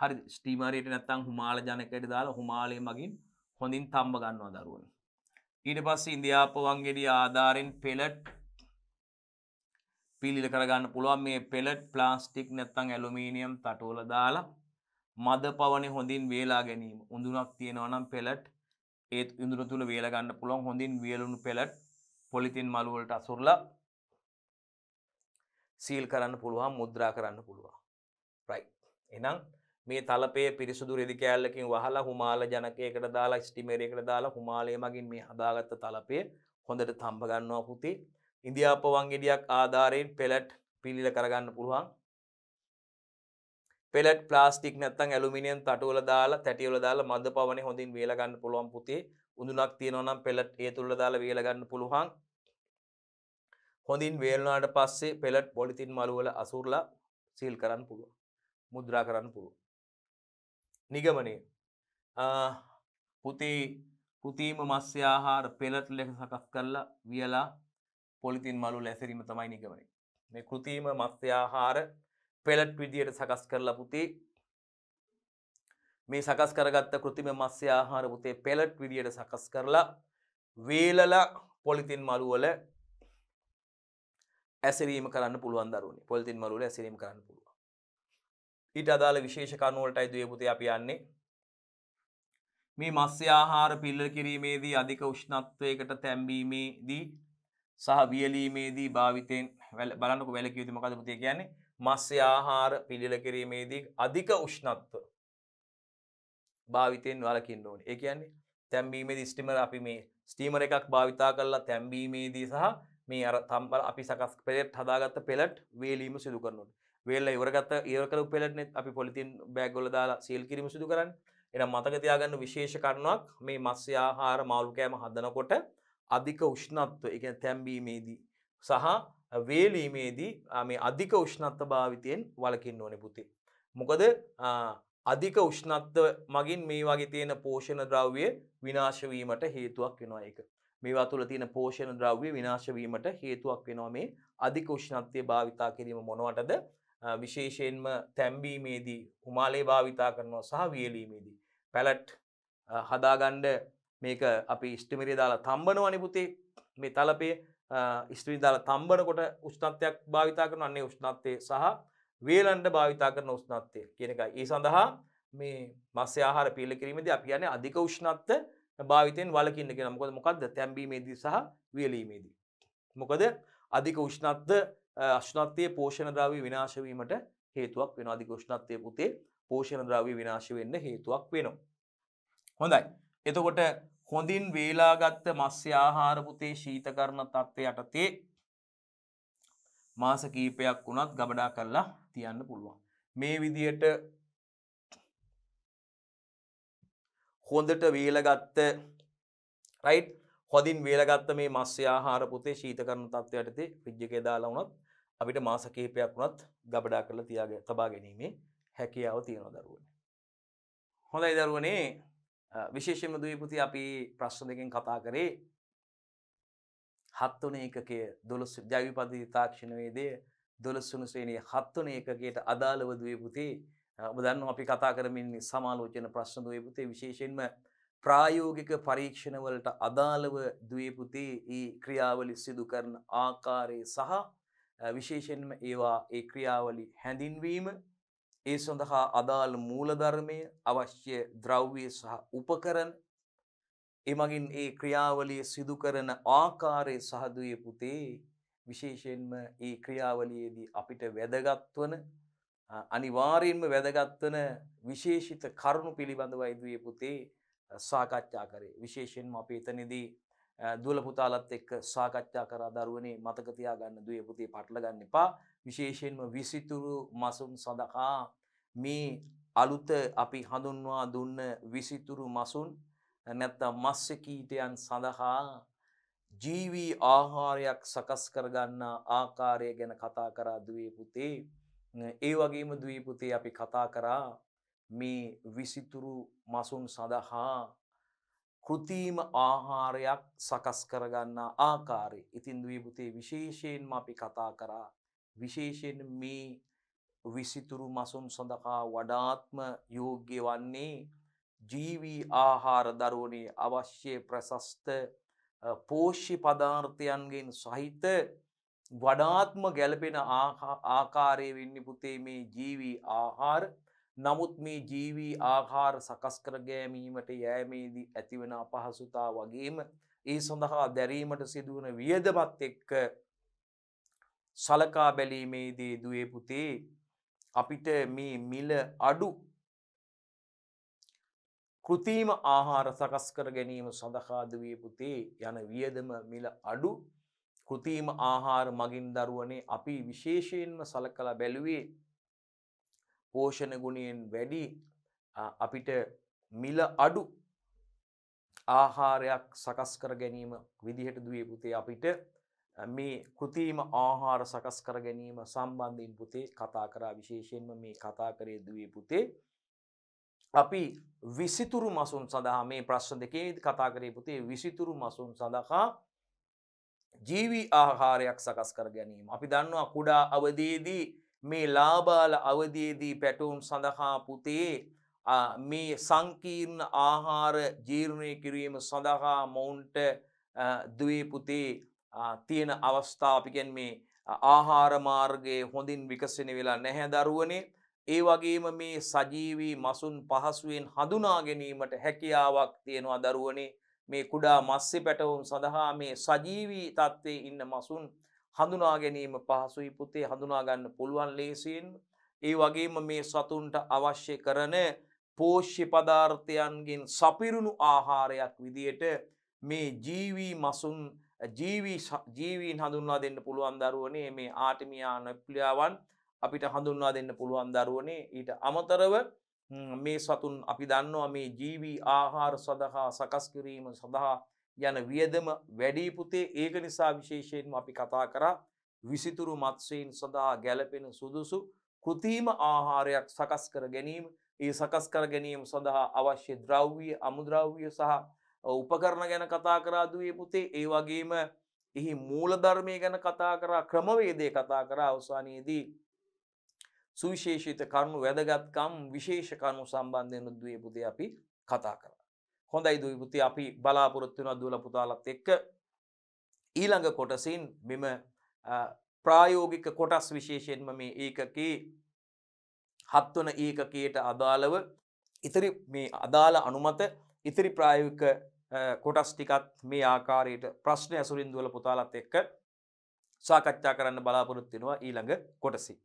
හරි ස්ටීමරයට නැත්තං හුමාල ජනකට දාලා හුමාලය මගින් හොඳින් තම්බ ගන්නවා දරුවන. ඊට පස්ස ඉන්දයාපවන්ගෙඩිය ආධාරෙන් පෙලට් පිළිල කරගන්න පුළුවන් මේ පෙලට් ප්ලාස්ටික් නැත්තං ඇලුමීනියම් තටෝල දාලා මද පවන හොඳින් වේලා ගැනීම උඳුනක් තියෙනවනම් පෙලට් ඒත් ඉඳුර තුළ වේලගන්න පුළුවන් හොඳින් වියලුණු පෙලට් පොලිතින් මළුවලට අසුරල සීල් කරන්න පුළුවන් මුද්‍රා කරන්න පුළුවන් රයි එනම් මේ තලපේ පිරිසුදු රෙදි කෑල්ලකින් වහලා හුමාල ජනකයකට දාලා ස්ටිමේරයකට දාලා හුමාලය මගින් මේ හදාගත්ත තලපය හොඳට තම්බ ගන්නවා පුතේ. ඉන්දියාප වංගෙඩියක් ආධාරයෙන් පෙලට් පිළිල කරගන්න පුළුවන්. පෙලට් ප්ලාස්ටික් නැත්තම් ඇලුමිනියම් තටුවල දාලා තැටිවල දාලා මද පවනේ හොඳින් වේලා ගන්න පුළුවන් පුතේ. උඳුනක් තියෙනවා නම් පෙලට් ඒ තුල දාලා වේලා ගන්න පුළුවන්. හොඳින් වේලනාට පස්සේ පෙලට් පොලිතින් මලු වල අසුරලා සීල් කරන්න පුළුවන්. මුද්‍රා කරන්න පුළුවන්. නිගමනය පුතේ පුතීම මස්්‍යයාහාර පෙළට ලෙස සකස් කරලා වියලා පොලිතින් මලු ලැසරීම තමයි නිගමනය මේ කෘතිීම මස්්‍යයාහාර පෙළට් විදියට සකස් කරලා පුතේ මේ සකස් කරගත්ත කෘතිම මස්්‍යයාහාර පුතේ පෙළට් විදියට සකස් කරලා වේලලා පොලිතින් මළුවල ඇසරීම කරන්න පුළුවන් දරුණ පොල්තින් මරුල ඇසරීම කරන්න පුළුව ඊට අදාළ විශේෂ කරුණුවලටයි දවපුතේ අපි යන්නේ මේ මස්්‍ය ආහාර පිල්ල කිරීමේදී අධික උෂ්ණත්වයකට තැම්බීමේදී සහ වියලීමේදී භාවිතයෙන් බලන්නක වැලකියයුතු මකද පුතිය කියන්නේ මස්්‍ය ආහාර පිළිල කිරීමේදී අධික උෂ්ණත්ව භාවිතයෙන් වලකින්න ඕන ඒ කියන්නේ තැම්බීමේ දිස්ටිමර අපි මේ ස්ටීමර එකක් භාවිතා කරලා තැම්බීමේදී සහ මේ අර තම්බල අපි සකස් පෙලෙට් හදාගත්ත පෙලට් වේලීම සිදු කරනට වේල්ල ඉවරගත්ත ඒවකල උපෙලටනෙත් අපි පොලිතින් බෑගොල දාලා සේල් කිරීම සිදු කරන්න එනම් මතකතියාගන්න විශේෂ කරනුවක් මේ මස්්‍ය ආහාර මාළුකෑම හදනකොට අධික උෂ්ණත්ව එක තැම්බීමේදී සහ වේලීමේදී මේ අධික උෂ්ණත්ව භාවිතයෙන් වලකින් ඕනෙ පුති. මොකද අධික උෂ්ණත්ව මගින් මේ වගේ තියෙන පෝෂණ ද්‍රව්‍ය විනාශවීමට හේතුවක් වෙනවා එක. මේවා තුළ තියෙන පෝෂණ ද්‍රව්‍ය විනාශවීමට හේතුවක් වෙනවා මේ අධික උෂ්ණත්වය භාවිතා කිරීම මොනවටද විශේෂයෙන්ම තැම්බීමේදී උමාලේ භාවිතා කරනවා සහ වියලීමේදී. පැලට් හදාගණ්ඩ මේක අපි ඉස්ටිමිරි දාලා තම්බනවනි පුතේ මේ තලපේ ස්ත්‍රී දාලා තම්බනකොට උෂ්ණත්වයක් භාවිතා කරන අන්නේ උෂ්ණත්වය සහ වේලන්ඩ භාවිතා කරන උෂ්ණත්වය කියන එක ඒ සඳහා මේ මස්්‍ය ආහාර පිල්ල කිරීමද අපි යන අධික උෂ්ණත්ව භාවිතයෙන් වලකින්න කියෙන මොකද මොකක්ද තැම්බීමේදී සහ වියලීමේදී. මොකද අධික උෂ්ණත්ව අශ්නත්වය පෝෂණද්‍රාවී විනාශවීමට හේතුවක් වෙන අධික ෂ්නත්වය පුතේ පෝෂණද්‍රාවී විනාශ වෙන්න හේතුවක් වෙනවා. හොඳයි. එතකොට හොඳින් වේලාගත්ත මස්්‍ය ආහාර පුතේ ශීතකරණ තත්ත්වය යටතේ මාස කීපයක් වුණත් ගබඩා කරලා තියන්න පුළුවන්. මේ විදියට හොඳට වේලගත්ත රයිට් හොඳින් වේලගත්ත මේ මස්්‍ය ආහාර පුතේ ශීතකරණ තත්ත්වයටතේ විද්ජකෙදාලා වුණත් අපිට මාස කිහිපයක් වුණත් ගබඩා කරලා තියාගෙන තබා ගැනීමේ හැකියාව තියෙනවා දරුවනේ. හොඳයි දරුවනේ විශේෂයෙන්ම දුවේපුති අපි ප්‍රශ්න දෙකෙන් කතා කරේ හත්වන ඒකකය දොළොස් ජෛවිපදී තාක්ෂණවේදය දොළොස්වුණු ශ්‍රේණයේ හත්වන ඒකකයට අදාළව දුවේපුතේ ඔබ දන්නවා අපි කතා කරමින් සමාලෝචන ප්‍රශ්න දුවේපුතේ විශේෂයෙන්ම ප්‍රායෝගික පරීක්ෂණවලට අදාළව දුවේපුතේ ඒ ක්‍රියාවලි සිදු කරන ආකාරය සහ විශේෂයෙන්ම ඒවා ඒ ක්‍රියාවලි හැඳින්වීම ඒ සඳහා අදාළ මූලධර්මය අවශ්‍ය ද්‍රව්‍ය සහ උපකරණ එමගින් ඒ ක්‍රියාවලිය සිදු කරන ආකාරය සහදුවේ පුතේ විශේෂයෙන්ම ඒ ක්‍රියාවලියේදී අපිට වැදගත් වන අනිවාර්යෙන්ම වැදගත් වන විශේෂිත කරුණු පිළිබඳවයි දුවේ පුතේ සාකච්ඡා කරේ විශේෂයෙන්ම අපි එතනදී දුවල පුතාලත් එක්ක සාකච්ඡා කරා දරුවනේ මතක තියාගන්න දුවේ පුතේ පටලගන්න එපා විශේෂයෙන්ම විසිතුරු මසුන් සඳහා මේ අලුත අපි හඳුන්වා දුන්න විසිතුරු මසුන් නැත්තම් මස්ස කීටයන් සඳහා ජීවී ආහාරයක් සකස් කරගන්න ආකාරය ගැන කතා කරා දුවේ පුතේ ඒ වගේම දුවේ පුතේ අපි කතා කරා මේ විසිතුරු මසුන් සඳහා කෘතිීම ආහාරයක් සකස් කරගන්නා ආකාරය ඉතින් දවීභූතයේ විශේෂයෙන්ම අපි කතා කරා විශේෂයෙන් මේ විසිතුරු මසුම් සඳකා වඩාත්ම යෝග්‍ය වන්නේ ජීවී ආහාර දරුවනේ අවශ්‍ය ප්‍රසස්ත පෝෂ්‍ය පදාර්ථයන්ගෙන් සහිත වඩාත්ම ගැලපෙන ආකාරය වෙන්න පුතේ මේ ජීවී ආහාර නමුත් මේ ජීවී ආහාර සකස් කරගෑමීමට යෑමේදී ඇතිවෙන අපහසුතා වගේම ඒ සඳහා දැරීමට සිදුවන වියදමත් එක්ක සලකා බැලීමේදී දුවේ පුතේ අපිට මේ මිල අඩු කෘතිීම ආහාර සකස් කර ගැනීම සඳහාදවිය පුතේ යන වියදම මිල අඩු කෘතිීම ආහාර මගින් දරුවනේ අපි විශේෂයෙන්ම සලකළ බැලුවේ පෝෂණ ගුණයෙන් වැඩි අපිට මිල අඩු ආහාරයක් සකස් කර ගැනීම විදිහට දුවේ පුතේ අපිට මේ කෘතිීම ආහාර සකස් කර ගැනීම සම්බන්ධයෙන් පුතේ කතා කරා විශේෂයෙන්ම මේ කතා කරේ දුවේ පුතේ අපි විසිතුරු මසුන් සඳහා මේ ප්‍රශ්න දෙකේ කතා කරේ පුතේ විසිතුරු මසුන් සඳහා ජීවී ආහාරයක් සකස් කර ගැනීම අපි දන්නවා කුඩා අවදේදී මේ ලාබාල අවදයේදී පැටවුන් සඳහා පුතේ මේ සංකීර්ණ ආහාර ජීර්ණය කිරීම සඳහා මොවුන්ට දවේපුතේ තියෙන අවස්ථාපිකෙන් මේ ආහාරමාර්ගයේ හොඳින් විකසෙන වෙලා නැහැ දරුවනේ ඒ වගේම මේ සජීවී මසුන් පහසුවෙන් හඳුනා ගැනීමට හැකියාවක් තියෙනවා දරුවනේ මේ කුඩා මස්සේ පැටවුන් සඳහා මේ සජීවී තත්ත්වයේ ඉන්න මසුන් හඳුනා ගැනීම පහසුයි පුතේ හඳුනා ගන්න පුළුවන් ලේසියෙන් ඒ වගේම මේ සතුන්ට අවශ්‍ය කරන පෝෂ්‍ය පදාර්ථයන්ගෙන් සපිරුණු ආහාරයක් විදියට මේ ජීවී මසුන් ජීවීන් හඳුන්වා දෙන්න පුළුවන් දරුවනේ මේ ආටිමියා නොප්ලියාවන් අපිට හඳුන්වා දෙන්න පුළුවන් දරුවනේ ඊට අමතරව මේ සතුන් අපි දන්නවා මේ ජීවී ආහාර සඳහා සකස්කිරීම සඳහා යන වියදම වැඩි පුතේ ඒක නිසා විශේෂයෙන්ම අපි කතා කරා විසිතුරු මත්ස්‍යයෙන් සඳහා ගැලපෙන සුදුසු කෘතිම ආහාරයක් සකස් කර ගැනීම ඒ සකස් කර ගැනීම සඳහා අවශ්‍ය ද්‍රව්‍ය අමුද්‍රව්‍ය සහ උපකරණ ගැන කතා කරා දුවේ පුතේ ඒ වගේම එහි මූලධර්මය ගැන කතා කරා ක්‍රමවේදය කතා කරා අවසානයේදී සුවිශේෂිත කරුණු වැදගත්කම් විශේෂ කරුණු සම්බන්ධයෙන් දුවේ පුතේ අපි කතා කරා හොඳයි දුයිපුති අපි බලාපොරොත්තු වෙනවා දුවල පුතාලත් එක්ක ඊළඟ කොටසින් මෙම ප්‍රායෝගික කොටස් විශේෂයෙන්ම මේ ඒකකේ හත්වන ඒකකයට අදාළව ඉතිරි මේ අදාළ අනුමත ඉතිරි ප්‍රායෝගික කොටස් ටිකත් මේ ආකාරයට ප්‍රශ්න ඇසුරින් දුවල පුතාලත් එක්ක සාකච්ඡා කරන්න බලාපොරොත්තු වෙනවා ඊළඟ කොටසින්